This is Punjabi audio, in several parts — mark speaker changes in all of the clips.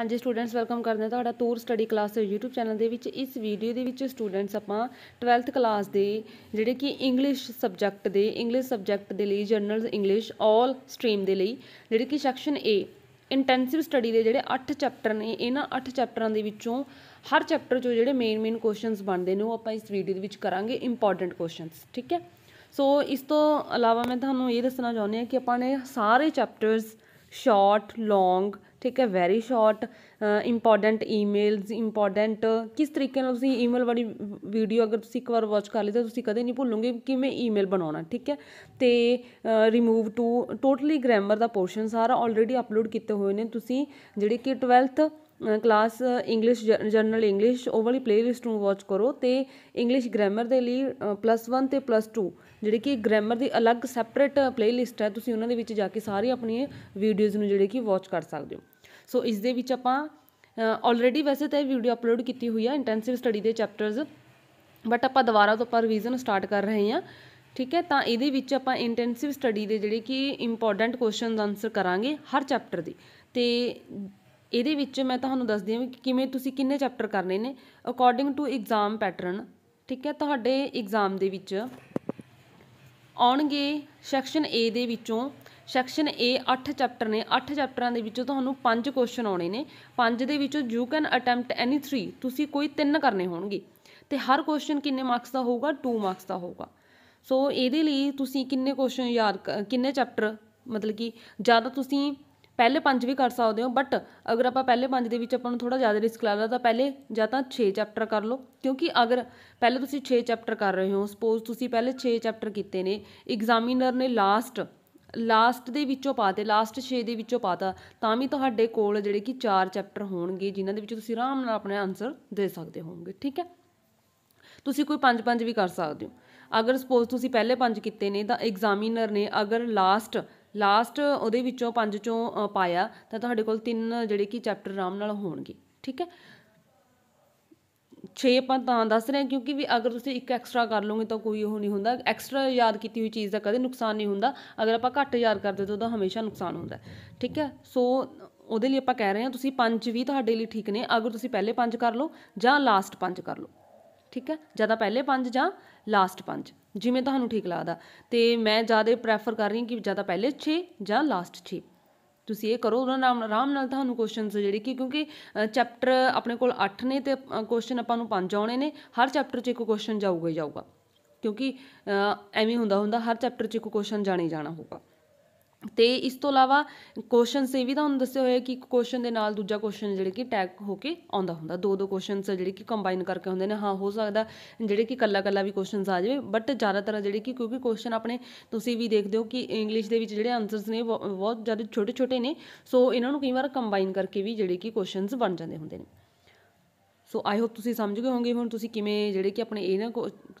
Speaker 1: ਹਾਂਜੀ ਸਟੂਡੈਂਟਸ ਵੈਲਕਮ ਕਰਦੇ ਆ ਤੁਹਾਡਾ Toor study class YouTube channel ਦੇ ਵਿੱਚ ਇਸ ਵੀਡੀਓ ਦੇ ਵਿੱਚ ਸਟੂਡੈਂਟਸ ਆਪਾਂ 12th ਕਲਾਸ ਦੇ ਜਿਹੜੇ ਕਿ ਇੰਗਲਿਸ਼ ਸਬਜੈਕਟ ਦੇ ਇੰਗਲਿਸ਼ ਸਬਜੈਕਟ ਦੇ ਲਈ ਜਰਨਲਸ ਇੰਗਲਿਸ਼ ਆਲ ਸਟ੍ਰੀਮ ਦੇ ਲਈ ਜਿਹੜੇ ਕਿ ਸੈਕਸ਼ਨ A ਇੰਟੈਂਸਿਵ ਸਟੱਡੀ ਦੇ ਜਿਹੜੇ 8 ਚੈਪਟਰ ਨੇ ਇਹਨਾਂ 8 ਚੈਪਟਰਾਂ ਦੇ ਵਿੱਚੋਂ ਹਰ ਚੈਪਟਰ 'ਚੋਂ ਜਿਹੜੇ ਮੇਨ ਮੇਨ ਕੁਐਸਚਨਸ ਬਣਦੇ ਨੇ ਉਹ ਆਪਾਂ ਇਸ ਵੀਡੀਓ ਦੇ ਵਿੱਚ ਕਰਾਂਗੇ ਇੰਪੋਰਟੈਂਟ ਕੁਐਸਚਨਸ ਠੀਕ ਹੈ ਸੋ ਇਸ ਤੋਂ ਇਲਾਵਾ ਮੈਂ ਤੁਹਾਨੂੰ ਇਹ ਦੱਸਣਾ ਚਾਹੁੰਦੀ ਹਾਂ ਕਿ ਆਪਾਂ ਨੇ ਸਾਰੇ ਚੈਪਟਰਸ ਸ਼ਾਰਟ ਲੌਂਗ ਠੀਕ ਹੈ very short important emails important ਕਿਸ ਤਰੀਕੇ ਨਾਲ ਤੁਸੀਂ ਈਮੇਲ ਵਾਲੀ ਵੀਡੀਓ ਅਗਰ ਤੁਸੀਂ ਇੱਕ ਵਾਰ ਵਾਚ ਕਰ ਲਈ ਤਾਂ ਤੁਸੀਂ ਕਦੇ ਨਹੀਂ ਭੁੱਲੋਗੇ ਕਿਵੇਂ ਈਮੇਲ ਬਣਾਉਣਾ ਠੀਕ ਹੈ ਤੇ ਰਿਮੂਵ ਟੂ ਟੋਟਲੀ ਗ੍ਰਾਮਰ ਦਾ ਪੋਰਸ਼ਨ ਸਾਰਾ ਆਲਰੇਡੀ ਅਪਲੋਡ ਕੀਤੇ ਹੋਏ ਨੇ ਤੁਸੀਂ ਜਿਹੜੇ ਕਿ 12th class English general English ਉਹ ਵਾਲੀ ਪਲੇਲਿਸਟ ਨੂੰ ਵਾਚ ਕਰੋ ਤੇ ਇੰਗਲਿਸ਼ ਗ੍ਰਾਮਰ ਦੇ ਲਈ ਪਲੱਸ 1 ਤੇ ਪਲੱਸ 2 ਜਿਹੜੇ ਕਿ ਗ੍ਰਾਮਰ ਦੀ ਅਲੱਗ ਸੈਪਰੇਟ ਪਲੇਲਿਸਟ ਹੈ ਤੁਸੀਂ ਉਹਨਾਂ ਦੇ ਵਿੱਚ ਜਾ ਕੇ ਸਾਰੀ ਆਪਣੀ ਵੀਡੀਓਜ਼ ਨੂੰ ਜਿਹੜੇ ਕਿ ਵਾਚ ਕਰ ਸਕਦੇ ਹੋ ਸੋ ਇਸ ਦੇ ਵਿੱਚ ਆਪਾਂ ਆਲਰੇਡੀ ਵੈਸੇ ਤਾਂ ਇਹ ਵੀਡੀਓ ਅਪਲੋਡ ਕੀਤੀ ਹੋਈ ਆ ਇੰਟੈਂਸਿਵ ਸਟੱਡੀ ਦੇ ਚੈਪਟਰਸ ਬਟ ਆਪਾਂ ਦੁਬਾਰਾ ਤੋਂ ਆਪਾਂ ਰਿਵੀਜ਼ਨ ਸਟਾਰਟ ਕਰ ਰਹੇ ਹਾਂ ਠੀਕ ਹੈ ਤਾਂ ਇਹਦੇ ਵਿੱਚ ਆਪਾਂ ਇੰਟੈਂਸਿਵ ਸਟੱਡੀ ਦੇ ਜਿਹੜੇ ਕਿ ਇੰਪੋਰਟੈਂਟ ਕੁਐਸਚਨਸ ਆਨਸਰ ਕਰਾਂਗੇ ਹਰ ਚੈਪਟਰ ਦੇ ਤੇ ਇਹਦੇ ਵਿੱਚ ਮੈਂ ਤੁਹਾਨੂੰ ਦੱਸਦੀ ਹਾਂ ਕਿ ਕਿਵੇਂ ਤੁਸੀਂ ਕਿੰਨੇ ਚੈਪਟਰ ਕਰਨੇ ਨੇ ਅਕੋਰਡਿੰਗ ਟੂ ਐਗਜ਼ਾਮ ਪੈਟਰਨ ਠੀਕ ਹੈ ਤੁਹਾਡੇ ਐਗਜ਼ਾਮ ਦੇ ਵਿੱਚ ਆਉਣਗੇ ਸੈਕਸ਼ਨ A ਦੇ ਵਿੱਚੋਂ ਸੈਕਸ਼ਨ A 8 ਚੈਪਟਰ ਨੇ 8 ਚੈਪਟਰਾਂ ਦੇ ਵਿੱਚੋਂ ਤੁਹਾਨੂੰ 5 ਕੁਐਸਚਨ ਆਉਣੇ ਨੇ 5 ਦੇ ਵਿੱਚੋਂ ਯੂ ਕੈਨ ਅਟੈਂਪਟ ਐਨੀ 3 ਤੁਸੀਂ ਕੋਈ ਤਿੰਨ ਕਰਨੇ ਹੋਣਗੇ ਤੇ ਹਰ ਕੁਐਸਚਨ ਕਿੰਨੇ ਮਾਰਕਸ ਦਾ ਹੋਊਗਾ 2 ਮਾਰਕਸ ਦਾ ਹੋਊਗਾ ਸੋ ਇਹਦੇ ਲਈ ਤੁਸੀਂ ਕਿੰਨੇ ਕੁਐਸਚਨ ਯਾਦ ਕਿੰਨੇ ਚੈਪਟਰ ਮਤਲਬ ਕਿ ਜ਼ਿਆਦਾ ਤੁਸੀਂ ਪਹਿਲੇ 5 ਵੀ ਕਰ ਸਕਦੇ ਹੋ ਬਟ ਅਗਰ ਆਪਾਂ ਪਹਿਲੇ 5 ਦੇ ਵਿੱਚ ਆਪਾਂ ਨੂੰ ਥੋੜਾ ਜ਼ਿਆਦਾ ਰਿਸਕ ਲੱਗਦਾ ਤਾਂ ਪਹਿਲੇ ਜਾਂ ਤਾਂ 6 ਚੈਪਟਰ ਕਰ ਲਓ ਕਿਉਂਕਿ ਅਗਰ ਪਹਿਲੇ ਤੁਸੀਂ 6 ਚੈਪਟਰ ਕਰ ਰਹੇ ਹੋ ਸਪੋਜ਼ ਤੁਸੀਂ ਪਹਿਲੇ 6 ਚੈਪਟਰ ਕੀਤੇ ਨੇ ਐਗਜ਼ਾਮੀਨਰ ਨੇ ਲਾਸਟ ਲਾਸਟ ਦੇ ਵਿੱਚੋਂ ਪਾਤੇ ਲਾਸਟ 6 ਦੇ ਵਿੱਚੋਂ ਪਾਤਾ ਤਾਂ ਵੀ ਤੁਹਾਡੇ ਕੋਲ ਜਿਹੜੇ ਕਿ 4 ਚੈਪਟਰ ਹੋਣਗੇ ਜਿਨ੍ਹਾਂ ਦੇ ਵਿੱਚ ਤੁਸੀਂ ਆਰਾਮ ਨਾਲ ਆਪਣੇ ਆਨਸਰ ਦੇ ਸਕਦੇ ਹੋਵੋਗੇ ਠੀਕ ਹੈ ਤੁਸੀਂ ਕੋਈ 5-5 ਵੀ ਕਰ ਸਕਦੇ ਹੋ ਅਗਰ ਸਪੋਜ਼ ਤੁਸੀਂ ਪਹਿਲੇ 5 ਕੀਤੇ ਨੇ ਤਾਂ ਐਗਜ਼ਾਮੀਨਰ ਨੇ ਅਗਰ ਲਾਸਟ ਲਾਸਟ ਉਹਦੇ ਵਿੱਚੋਂ 5 ਚੋਂ ਪਾਇਆ ਤਾਂ ਤੁਹਾਡੇ ਕੋਲ 3 ਜਿਹੜੇ ਕਿ ਚੈਪਟਰ ਆਰਾਮ ਨਾਲ ਹੋਣਗੇ ਠੀਕ ਹੈ 6 ਆਪਾਂ ਤਾਂ ਦੱਸ ਰਹੇ ਕਿਉਂਕਿ ਵੀ ਅਗਰ ਤੁਸੀਂ ਇੱਕ ਐਕਸਟਰਾ ਕਰ ਲਓਗੇ ਤਾਂ ਕੋਈ ਉਹ ਨਹੀਂ ਹੁੰਦਾ ਐਕਸਟਰਾ ਯਾਦ ਕੀਤੀ ਹੋਈ ਚੀਜ਼ ਦਾ ਕਦੇ ਨੁਕਸਾਨ ਨਹੀਂ ਹੁੰਦਾ ਅਗਰ ਆਪਾਂ ਘੱਟ ਯਾਦ ਕਰਦੇ ਤਾਂ ਉਹਦਾ ਹਮੇਸ਼ਾ ਨੁਕਸਾਨ ਹੁੰਦਾ ਠੀਕ ਹੈ ਸੋ ਉਹਦੇ ਲਈ ਆਪਾਂ ਕਹਿ ਰਹੇ ਹਾਂ ਤੁਸੀਂ ਪੰਜ ਵੀ ਤੁਹਾਡੇ ਲਈ ਠੀਕ ਨੇ ਅਗਰ ਤੁਸੀਂ ਪਹਿਲੇ ਪੰਜ ਕਰ ਲਓ ਜਾਂ ਲਾਸਟ ਪੰਜ ਕਰ ਲਓ ਠੀਕ ਹੈ ਜਿਆਦਾ ਪਹਿਲੇ ਪੰਜ ਜਾਂ ਲਾਸਟ ਪੰਜ ਜਿਵੇਂ ਤੁਹਾਨੂੰ ਠੀਕ ਲੱਗਦਾ ਤੇ ਮੈਂ ਜ਼ਿਆਦਾ ਪ੍ਰੈਫਰ ਕਰ ਰਹੀ ਕਿ ਜਿਆਦਾ ਪਹਿਲੇ 6 ਜਾਂ ਲਾਸਟ 6 ਤੁਸੀਂ ਇਹ ਕਰੋ ਉਹਨਾਂ ਨਾਲ ਆਰਾਮ ਨਾਲ ਤੁਹਾਨੂੰ ਕੁਐਸਚਨਸ ਜਿਹੜੇ ਕਿ ਕਿਉਂਕਿ ਚੈਪਟਰ ਆਪਣੇ ਕੋਲ 8 ਨੇ ਤੇ ਕੁਐਸਚਨ ਆਪਾਂ ਨੂੰ 5 ਆਉਣੇ ਨੇ ਹਰ ਚੈਪਟਰ 'ਚ ਇੱਕ ਕੁਐਸਚਨ ਜਾਊਗਾ ਹੀ ਜਾਊਗਾ ਕਿਉਂਕਿ ਐਵੇਂ ਹੁੰਦਾ ਹੁੰਦਾ ਹਰ ਚੈਪਟਰ 'ਚ ਇੱਕ ਕੁਐਸਚਨ ਜਾਣੇ ਜਾਣਾ ਹੋਊਗਾ ਤੇ ਇਸ ਤੋਂ ਇਲਾਵਾ ਕੁਐਸਚਨਸ ਇਹ ਵੀ ਤੁਹਾਨੂੰ ਦੱਸਿਆ ਹੋਇਆ ਕਿ ਇੱਕ ਕੁਐਸਚਨ ਦੇ ਨਾਲ ਦੂਜਾ ਕੁਐਸਚਨ ਜਿਹੜੇ ਕਿ ਟੈਗ ਹੋ ਕੇ ਆਉਂਦਾ ਹੁੰਦਾ ਦੋ ਦੋ ਕੁਐਸਚਨਸ ਜਿਹੜੇ ਕਿ ਕੰਬਾਈਨ ਕਰਕੇ ਹੁੰਦੇ ਨੇ ਹਾਂ ਹੋ ਸਕਦਾ ਜਿਹੜੇ ਕਿ ਕੱਲਾ ਕੱਲਾ ਵੀ ਕੁਐਸਚਨਸ ਆ ਜਾਵੇ ਬਟ ਜ਼ਿਆਦਾਤਰ ਜਿਹੜੇ ਕਿ ਕਿਉਂਕਿ ਕੁਐਸਚਨ ਆਪਣੇ ਤੁਸੀਂ ਵੀ ਦੇਖਦੇ ਹੋ ਕਿ ਇੰਗਲਿਸ਼ ਦੇ ਵਿੱਚ ਜਿਹੜੇ ਆਨਸਰਸ ਨੇ ਬਹੁਤ ਜ਼ਿਆਦਾ ਛੋਟੇ ਛੋਟੇ ਨੇ ਸੋ ਇਹਨਾਂ ਨੂੰ ਕਈ ਵਾਰ ਕੰਬਾਈਨ ਕਰਕੇ ਵੀ ਜਿਹੜੇ ਕਿ ਕੁਐਸਚਨਸ ਬਣ ਜਾਂਦੇ ਹੁੰਦੇ ਨੇ ਸੋ ਆਈ ਹੋਪ ਤੁਸੀਂ ਸਮਝ ਗਏ ਹੋਵੋਗੇ ਹੁਣ ਤੁਸੀਂ ਕਿਵੇਂ ਜਿਹੜੇ ਕਿ ਆਪਣੇ ਇਹਨਾਂ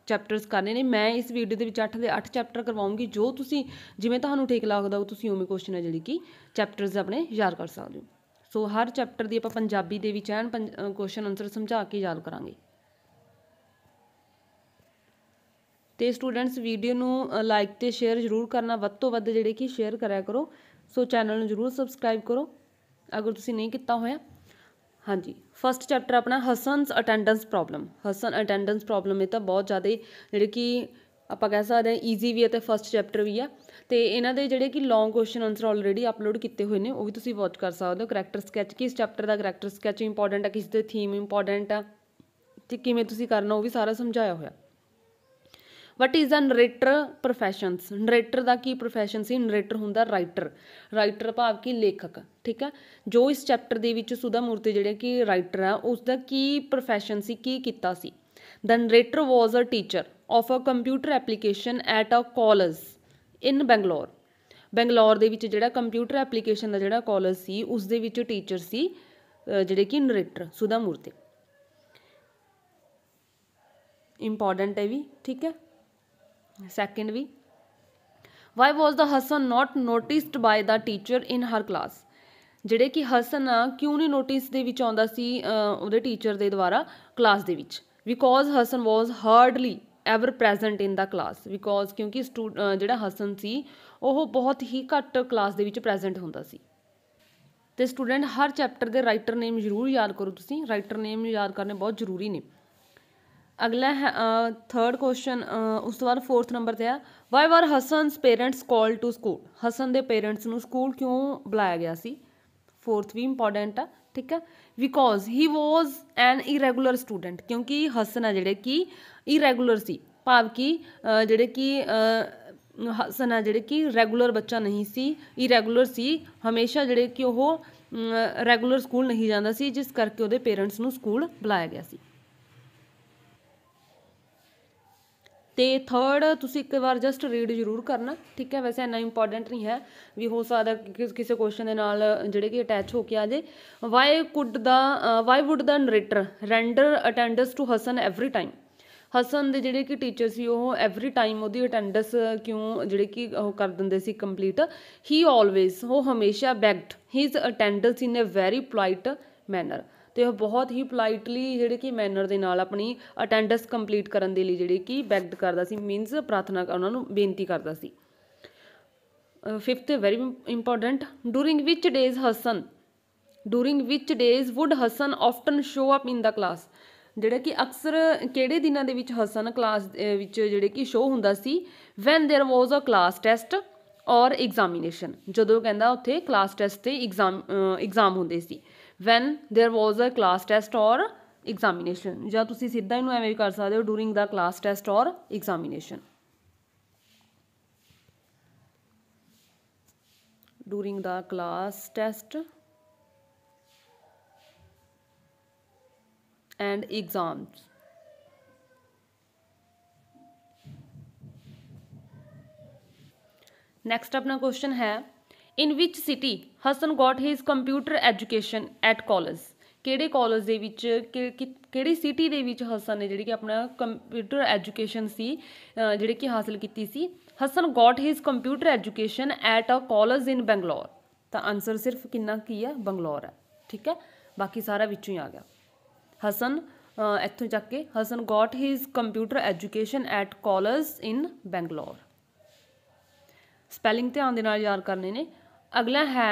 Speaker 1: ਚੈਪਟਰਸ ਕਰਨੇ ਨੇ ਮੈਂ ਇਸ ਵੀਡੀਓ ਦੇ ਵਿੱਚ 8 ਦੇ 8 ਚੈਪਟਰ ਕਰਵਾਉਂਗੀ ਜੋ ਤੁਸੀਂ ਜਿਵੇਂ ਤੁਹਾਨੂੰ ਠੀਕ ਲੱਗਦਾ ਉਹ ਤੁਸੀਂ ਉਵੇਂ ਕੁਐਸਚਨ ਹੈ ਜਿਹੜੀ ਕਿ ਚੈਪਟਰਸ ਆਪਣੇ ਯਾਦ ਕਰ ਸਕਦੇ ਹੋ ਸੋ ਹਰ ਚੈਪਟਰ ਦੀ ਆਪਾਂ ਪੰਜਾਬੀ ਦੇ ਵਿੱਚ ਐਨ ਕੁਐਸਚਨ ਆਨਸਰ ਸਮਝਾ ਕੇ ਯਾਦ ਕਰਾਂਗੇ ਤੇ ਸਟੂਡੈਂਟਸ ਵੀਡੀਓ ਨੂੰ ਲਾਈਕ ਤੇ ਸ਼ੇਅਰ ਜ਼ਰੂਰ ਕਰਨਾ ਵੱਧ ਤੋਂ ਵੱਧ ਜਿਹੜੇ ਕਿ ਸ਼ੇਅਰ ਕਰਿਆ ਕਰੋ ਸੋ ਚੈਨਲ ਨੂੰ ਜ਼ਰੂਰ ਸਬਸਕ੍ਰਾਈਬ ਕਰੋ ਅਗਰ ਤੁਸੀਂ ਨਹੀਂ ਕੀਤਾ ਹੋਇਆ ਹਾਂਜੀ ਫਸਟ ਚੈਪਟਰ ਆਪਣਾ Hassan's attendance problem Hassan attendance problem ਇਹ ਤਾਂ ਬਹੁਤ ਜ਼ਿਆਦਾ ਜਿਹੜੇ ਕਿ ਆਪਾਂ ਕਹਿ ਸਕਦੇ ਹਾਂ ਈਜ਼ੀ ਵੀ ਹੈ ਤੇ ਫਸਟ ਚੈਪਟਰ ਵੀ ਆ ਤੇ ਇਹਨਾਂ ਦੇ ਜਿਹੜੇ ਕਿ long question answer already upload ਕੀਤੇ ਹੋਏ ਨੇ ਉਹ ਵੀ ਤੁਸੀਂ ਵਾਚ ਕਰ ਸਕਦੇ ਹੋ ਕੈਰੈਕਟਰ ਸਕੈਚ ਕਿਸ ਚੈਪਟਰ ਦਾ ਕੈਰੈਕਟਰ ਸਕੈਚ ਇੰਪੋਰਟੈਂਟ ਆ ਕਿਸ ਦੇ ਥੀਮ ਇੰਪੋਰਟੈਂਟ ਆ ਤੇ ਕਿਵੇਂ ਤੁਸੀਂ ਕਰਨਾ ਉਹ ਵੀ ਸਾਰਾ ਸਮਝਾਇਆ ਹੋਇਆ what is a narrator professions narrator ਦਾ ਕੀ ਪ੍ਰੋਫੈਸ਼ਨ ਸੀ ਨਰੇਟਰ ਹੁੰਦਾ ਰਾਈਟਰ ਰਾਈਟਰ ਭਾਵ ਕਿ ਲੇਖਕ ਠੀਕ ਹੈ ਜੋ ਇਸ ਚੈਪਟਰ ਦੇ ਵਿੱਚ ਸੁਦਾ ਮੂਰਤੀ ਜਿਹੜੇ ਕਿ ਰਾਈਟਰ ਆ ਉਸ ਦਾ ਕੀ ਪ੍ਰੋਫੈਸ਼ਨ ਸੀ ਕੀ ਕੀਤਾ ਸੀ the narrator was a teacher of a computer application at a college in Bangalore Bangalore ਦੇ ਵਿੱਚ ਜਿਹੜਾ ਕੰਪਿਊਟਰ ਐਪਲੀਕੇਸ਼ਨ ਦਾ ਜਿਹੜਾ ਕਾਲਜ ਸੀ ਉਸ ਦੇ ਵਿੱਚ ਟੀਚਰ ਸੀ ਜਿਹੜੇ ਕਿ ਨਰੇਟਰ ਸੁਦਾ ਮੂਰਤੀ ਇੰਪੋਰਟੈਂਟ ਹੈ ਵੀ ਠੀਕ ਹੈ ਸੈਕਿੰਡ ਵੀ why was the Hassan not noticed by the teacher in her class ਜਿਹੜੇ ਕਿ ਹਸਨ ਕਿਉਂ ਨਹੀਂ ਨੋਟਿਸ ਦੇ ਵਿੱਚ ਆਉਂਦਾ ਸੀ ਉਹਦੇ ਟੀਚਰ ਦੇ ਦੁਆਰਾ ਕਲਾਸ ਦੇ ਵਿੱਚ because Hassan was hardly ever present in the class because ਕਿਉਂਕਿ ਜਿਹੜਾ ਹਸਨ ਸੀ ਉਹ ਬਹੁਤ ਹੀ ਘੱਟ ਕਲਾਸ ਦੇ ਵਿੱਚ ਪ੍ਰੈਜ਼ੈਂਟ ਹੁੰਦਾ ਸੀ ਤੇ ਸਟੂਡੈਂਟ ਹਰ ਚੈਪਟਰ ਦੇ ਰਾਈਟਰ ਨੇਮ ਜ਼ਰੂਰ ਯਾਦ ਕਰੋ ਤੁਸੀਂ ਰਾਈਟਰ ਨੇਮ ਯਾਦ ਕਰਨੇ ਬਹੁਤ ਜ਼ਰੂਰੀ ਨੇ ਅਗਲਾ ਹੈ ਥਰਡ ਕੁਐਸਚਨ ਉਸ ਤੋਂ ਬਾਅਦ ਫੋਰਥ ਨੰਬਰ ਤੇ ਆ why were Hassan's parents call to school Hassan ਦੇ ਪੇਰੈਂਟਸ ਨੂੰ ਸਕੂਲ ਕਿਉਂ ਬੁਲਾਇਆ ਗਿਆ ਸੀ ਫੋਰਥ ਵੀ ਇੰਪੋਰਟੈਂਟ ਆ ਠੀਕ ਆ because he was an irregular student ਕਿਉਂਕਿ ਹਸਨ ਆ ਜਿਹੜੇ ਕਿ ਇਰੈਗੂਲਰ ਸੀ ਭਾਵ ਕਿ ਜਿਹੜੇ ਕਿ ਹਸਨ ਆ ਜਿਹੜੇ ਕਿ ਰੈਗੂਲਰ ਬੱਚਾ ਨਹੀਂ ਸੀ ਇਰੈਗੂਲਰ ਸੀ ਹਮੇਸ਼ਾ ਜਿਹੜੇ ਕਿ ਉਹ ਰੈਗੂਲਰ ਸਕੂਲ ਨਹੀਂ ਜਾਂਦਾ ਸੀ ਜਿਸ ਕਰਕੇ ਉਹਦੇ ਪੇਰੈਂਟਸ ਨੂੰ ਸਕੂਲ ਬੁਲਾਇਆ ਗਿਆ ਸੀ ਤੇ ਥਰਡ ਤੁਸੀਂ ਇੱਕ ਵਾਰ ਜਸਟ ਰੀਡ ਜ਼ਰੂਰ ਕਰਨਾ ਠੀਕ ਹੈ ਵੈਸੇ ਇੰਨਾ ਇੰਪੋਰਟੈਂਟ ਨਹੀਂ ਹੈ ਵੀ ਹੋ ਸਕਦਾ ਕਿਸੇ ਕੁਐਸਚਨ ਦੇ ਨਾਲ ਜਿਹੜੇ ਕਿ ਅਟੈਚ ਹੋ ਕੇ ਆ ਜੇ why could the why would the narrator render attendance to Hassan every time Hassan ਦੇ ਜਿਹੜੇ ਕਿ ਟੀਚਰ ਸੀ ਉਹ ਐਵਰੀ ਟਾਈਮ ਉਹਦੀ ਅਟੈਂਡੈਂਸ ਕਿਉਂ ਜਿਹੜੇ ਕਿ ਉਹ ਕਰ ਦਿੰਦੇ ਸੀ ਕੰਪਲੀਟ ਹੀ ਆਲਵੇਸ ਉਹ ਹਮੇਸ਼ਾ begged his attendance in a very polite manner ਤੇ ਉਹ ਬਹੁਤ ਹੀ ਪੋਲਾਈਟਲੀ ਜਿਹੜੇ ਕਿ ਮੈਨਰ ਦੇ ਨਾਲ ਆਪਣੀ ਅਟੈਂਡੈਂਸ ਕੰਪਲੀਟ ਕਰਨ ਦੇ ਲਈ ਜਿਹੜੇ ਕਿ ਬੈਗਡ ਕਰਦਾ ਸੀ ਮੀਨਸ ਪ੍ਰਾਰਥਨਾ ਉਹਨਾਂ ਨੂੰ ਬੇਨਤੀ ਕਰਦਾ ਸੀ fifth very important during which days Hassan during which days would Hassan often show up in the class ਜਿਹੜਾ ਕਿ ਅਕਸਰ ਕਿਹੜੇ ਦਿਨਾਂ ਦੇ ਵਿੱਚ ਹਸਨ ਕਲਾਸ ਵਿੱਚ ਜਿਹੜੇ ਕਿ ਸ਼ੋ ਹੁੰਦਾ ਸੀ when there was a class test or examination ਜਦੋਂ ਕਹਿੰਦਾ ਉੱਥੇ ਕਲਾਸ ਟੈਸਟ ਤੇ ਐਗਜ਼ਾਮ ਐਗਜ਼ਾਮ ਹੁੰਦੇ ਸੀ when there was a class test or examination ਜਾਂ ਤੁਸੀਂ ਸਿੱਧਾ ਇਹਨੂੰ ਐਵੇਂ ਵੀ ਕਰ ਸਕਦੇ ਹੋ during the class test or examination during the class test and exams next ਆਪਣਾ ਕੁਐਸਚਨ ਹੈ in which city Hassan got his computer education at college ਕਿਹੜੇ ਕਾਲਜ ਦੇ ਵਿੱਚ ਕਿਹੜੀ ਸਿਟੀ ਦੇ ਵਿੱਚ ਹਸਨ ਨੇ ਜਿਹੜੀ ਕਿ ਆਪਣਾ ਕੰਪਿਊਟਰ ਐਜੂਕੇਸ਼ਨ ਸੀ ਜਿਹੜੀ ਕਿ ਹਾਸਲ ਕੀਤੀ ਸੀ Hassan got his computer education at a college in Bangalore ਤਾਂ ਆਨਸਰ ਸਿਰਫ ਕਿੰਨਾ ਕੀ ਹੈ ਬੰਗਲੌਰ ਹੈ ਠੀਕ ਹੈ ਬਾਕੀ ਸਾਰਾ ਵਿੱਚੋਂ ਹੀ ਆ ਗਿਆ ਹਸਨ ਇੱਥੋਂ ਚੱਕ ਕੇ Hassan got his computer education at college in Bangalore spelling ਧਿਆਨ ਦੇ ਨਾਲ ਯਾਦ ਕਰਨੇ ਨੇ ਅਗਲਾ ਹੈ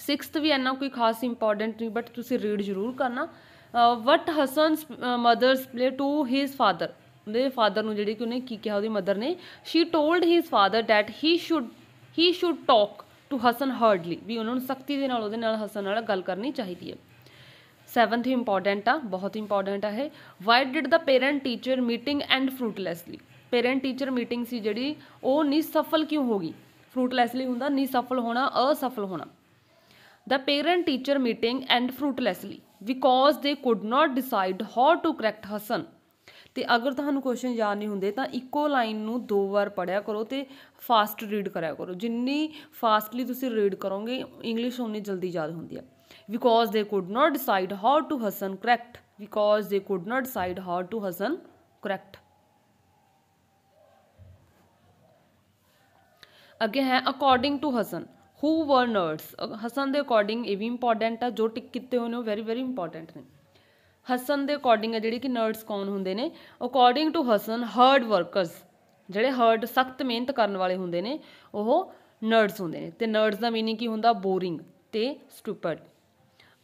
Speaker 1: 6th ਵੀ ਇਹਨਾਂ ਕੋਈ ਖਾਸ ਇੰਪੋਰਟੈਂਟ ਨਹੀਂ ਬਟ ਤੁਸੀਂ ਰੀਡ ਜ਼ਰੂਰ ਕਰਨਾ what Hassan's mother's plea to his father ਉਹਦੇ ਫਾਦਰ ਨੂੰ ਜਿਹੜੀ ਕਿ ਉਹਨੇ ਕੀ ਕਿਹਾ ਉਹਦੀ ਮਦਰ ਨੇ she told his father that he should he should talk to Hassan hardly ਵੀ ਉਹਨਾਂ ਨੂੰ ਸਖਤੀ ਦੇ ਨਾਲ ਉਹਦੇ ਨਾਲ ਹਸਨ ਨਾਲ ਗੱਲ ਕਰਨੀ ਚਾਹੀਦੀ ਹੈ 7th ਇੰਪੋਰਟੈਂਟ ਆ ਬਹੁਤ ਇੰਪੋਰਟੈਂਟ ਆ ਇਹ why did the parent teacher meeting end fruitlessly parent teacher meeting ਸੀ ਜਿਹੜੀ ਉਹ ਨਹੀਂ ਸਫਲ ਕਿਉਂ ਹੋ ਗਈ ਫਰੂਟਲੈਸਲੀ ਹੁੰਦਾ ਨਹੀਂ ਸਫਲ ਹੋਣਾ ਅਸਫਲ ਹੋਣਾ the parent teacher meeting end fruitlessly because they could not decide how to correct Hassan ਤੇ ਅਗਰ ਤੁਹਾਨੂੰ ਕੁਐਸਚਨ ਯਾਦ ਨਹੀਂ ਹੁੰਦੇ ਤਾਂ ਇੱਕੋ ਲਾਈਨ ਨੂੰ ਦੋ ਵਾਰ ਪੜਿਆ ਕਰੋ ਤੇ ਫਾਸਟ ਰੀਡ ਕਰਿਆ ਕਰੋ ਜਿੰਨੀ ਫਾਸਟਲੀ ਤੁਸੀਂ ਰੀਡ ਕਰੋਗੇ ਇੰਗਲਿਸ਼ ਉਨੀ ਜਲਦੀ ਯਾਦ ਹੁੰਦੀ ਹੈ because they could not decide how to Hassan correct because they could not decide how to Hassan correct ਅੱਗੇ ਹੈ ਅਕੋਰਡਿੰਗ ਟੂ ਹਸਨ ਹੂ ਵਰ ਨਰਡਸ ਹਸਨ ਦੇ ਅਕੋਰਡਿੰਗ ਇਹ ਵੀ ਇੰਪੋਰਟੈਂਟ ਆ ਜੋ ਟਿਕ ਕੀਤੇ ਹੋਏ ਉਹ ਵੈਰੀ ਵੈਰੀ ਇੰਪੋਰਟੈਂਟ ਨੇ ਹਸਨ ਦੇ ਅਕੋਰਡਿੰਗ ਆ ਜਿਹੜੇ ਕਿ ਨਰਡਸ ਕੌਣ ਹੁੰਦੇ ਨੇ according to Hassan hard workers ਜਿਹੜੇ ਹਰਡ ਸਖਤ ਮਿਹਨਤ ਕਰਨ ਵਾਲੇ ਹੁੰਦੇ ਨੇ ਉਹ ਨਰਡਸ ਹੁੰਦੇ ਨੇ ਤੇ ਨਰਡਸ ਦਾ ਮੀਨਿੰਗ ਕੀ ਹੁੰਦਾ ਬੋਰਿੰਗ ਤੇ ਸਟੂਪਿਡ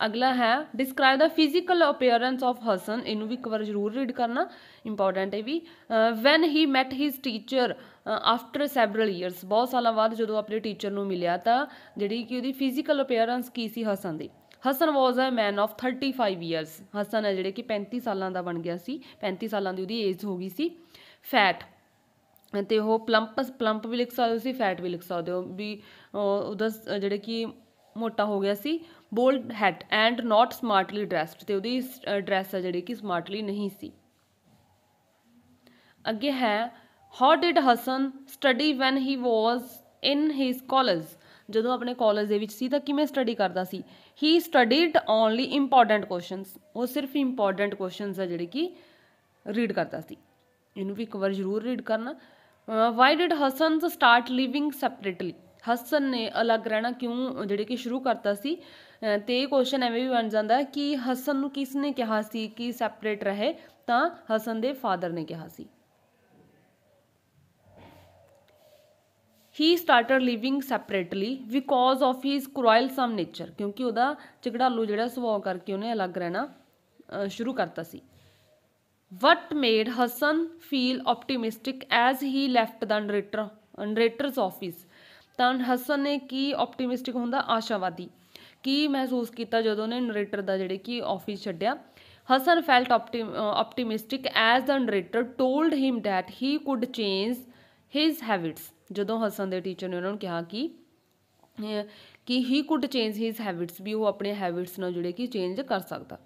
Speaker 1: ਅਗਲਾ ਹੈ describe the physical appearance of Hassan ਇਹਨੂੰ ਵੀ ਇੱਕ ਵਾਰ ਜ਼ਰੂਰ ਰੀਡ ਕਰਨਾ ਇੰਪੋਰਟੈਂਟ ਹੈ ਵੀ when he met his teacher after several years ਬਹੁਤ ਸਾਲਾਂ ਬਾਅਦ ਜਦੋਂ ਆਪਣੇ ਟੀਚਰ ਨੂੰ ਮਿਲਿਆ ਤਾਂ ਜਿਹੜੀ ਕਿ ਉਹਦੀ ਫਿਜ਼ੀਕਲ ਅਪੀਅਰੈਂਸ ਕੀ ਸੀ ਹਸਨ ਦੀ Hassan was a man of 35 years Hassan ਹੈ ਜਿਹੜੇ ਕਿ 35 ਸਾਲਾਂ ਦਾ ਬਣ ਗਿਆ ਸੀ 35 ਸਾਲਾਂ ਦੀ ਉਹਦੀ ਏਜ ਹੋ ਗਈ ਸੀ ਫੈਟ ਤੇ ਉਹ ਪਲੰਪ ਪਲੰਪ ਵੀ ਲਿਖ ਸਕਦੇ ਹੋ ਸੀ ਫੈਟ ਵੀ ਲਿਖ ਸਕਦੇ ਹੋ ਵੀ ਉਹਦਾ ਜਿਹੜੇ ਕਿ ਮੋਟਾ ਹੋ ਗਿਆ ਸੀ bald head and not smartly dressed ਤੇ ਉਹਦੀ ਡਰੈਸ ਆ ਜਿਹੜੀ ਕਿ ਸਮਾਰਟਲੀ ਨਹੀਂ ਸੀ ਅੱਗੇ ਹੈ how did Hassan study when he was in his college ਜਦੋਂ ਆਪਣੇ ਕਾਲਜ ਦੇ ਵਿੱਚ ਸੀ ਤਾਂ ਕਿਵੇਂ ਸਟੱਡੀ ਕਰਦਾ ਸੀ he studied only important questions ਉਹ ਸਿਰਫ ਇੰਪੋਰਟੈਂਟ ਕੁਐਸਚਨਸ ਆ ਜਿਹੜੇ ਕਿ ਰੀਡ ਕਰਦਾ ਸੀ ਇਹਨੂੰ ਵੀ ਇੱਕ ਵਾਰ ਜ਼ਰੂਰ ਰੀਡ ਕਰਨਾ why did Hassan start living separately Hassan ਨੇ ਅਲੱਗ ਰਹਿਣਾ ਕਿਉਂ ਜਿਹੜੇ ਕਿ ਸ਼ੁਰੂ ਕਰਤਾ ਸੀ ਤੇ ਇਹ ਕੁਐਸਚਨ ਐਵੇਂ ਵੀ ਬਣ ਜਾਂਦਾ ਕਿ ਹਸਨ ਨੂੰ ਕਿਸ ਨੇ ਕਿਹਾ ਸੀ ਕਿ ਸੈਪਰੇਟ ਰਹੇ ਤਾਂ ਹਸਨ ਦੇ ਫਾਦਰ ਨੇ ਕਿਹਾ ਸੀ he started living separately because of his some nature ਕਿਉਂਕਿ ਉਹਦਾ ਝਗੜਾਲੂ ਜਿਹੜਾ ਸੁਭਾਅ ਕਰਕੇ ਉਹਨੇ ਅਲੱਗ ਰਹਿਣਾ ਸ਼ੁਰੂ ਕਰਤਾ ਸੀ what made Hassan feel optimistic as he left the narrator narrator's office ਤਾਂ ਹਸਨ ਨੇ ਕੀ ਆਪਟੀਮਿਸਟਿਕ ਹੁੰਦਾ ਆਸ਼ਾਵਾਦੀ ਕੀ ਮਹਿਸੂਸ ਕੀਤਾ ਜਦੋਂ ਉਹਨੇ ਨਰੇਟਰ ਦਾ ਜਿਹੜੇ ਕਿ ਆਫਿਸ ਛੱਡਿਆ Hassan felt optimistic as the narrator told him that he could change his habits ਜਦੋਂ ਹਸਨ ਦੇ ਟੀਚਰ ਨੇ ਉਹਨਾਂ ਨੂੰ ਕਿਹਾ ਕਿ ਕਿ he could change his habits ਵੀ ਉਹ ਆਪਣੇ ਹੈਬਿਟਸ ਨਾਲ ਜਿਹੜੇ ਕਿ ਚੇਂਜ ਕਰ ਸਕਦਾ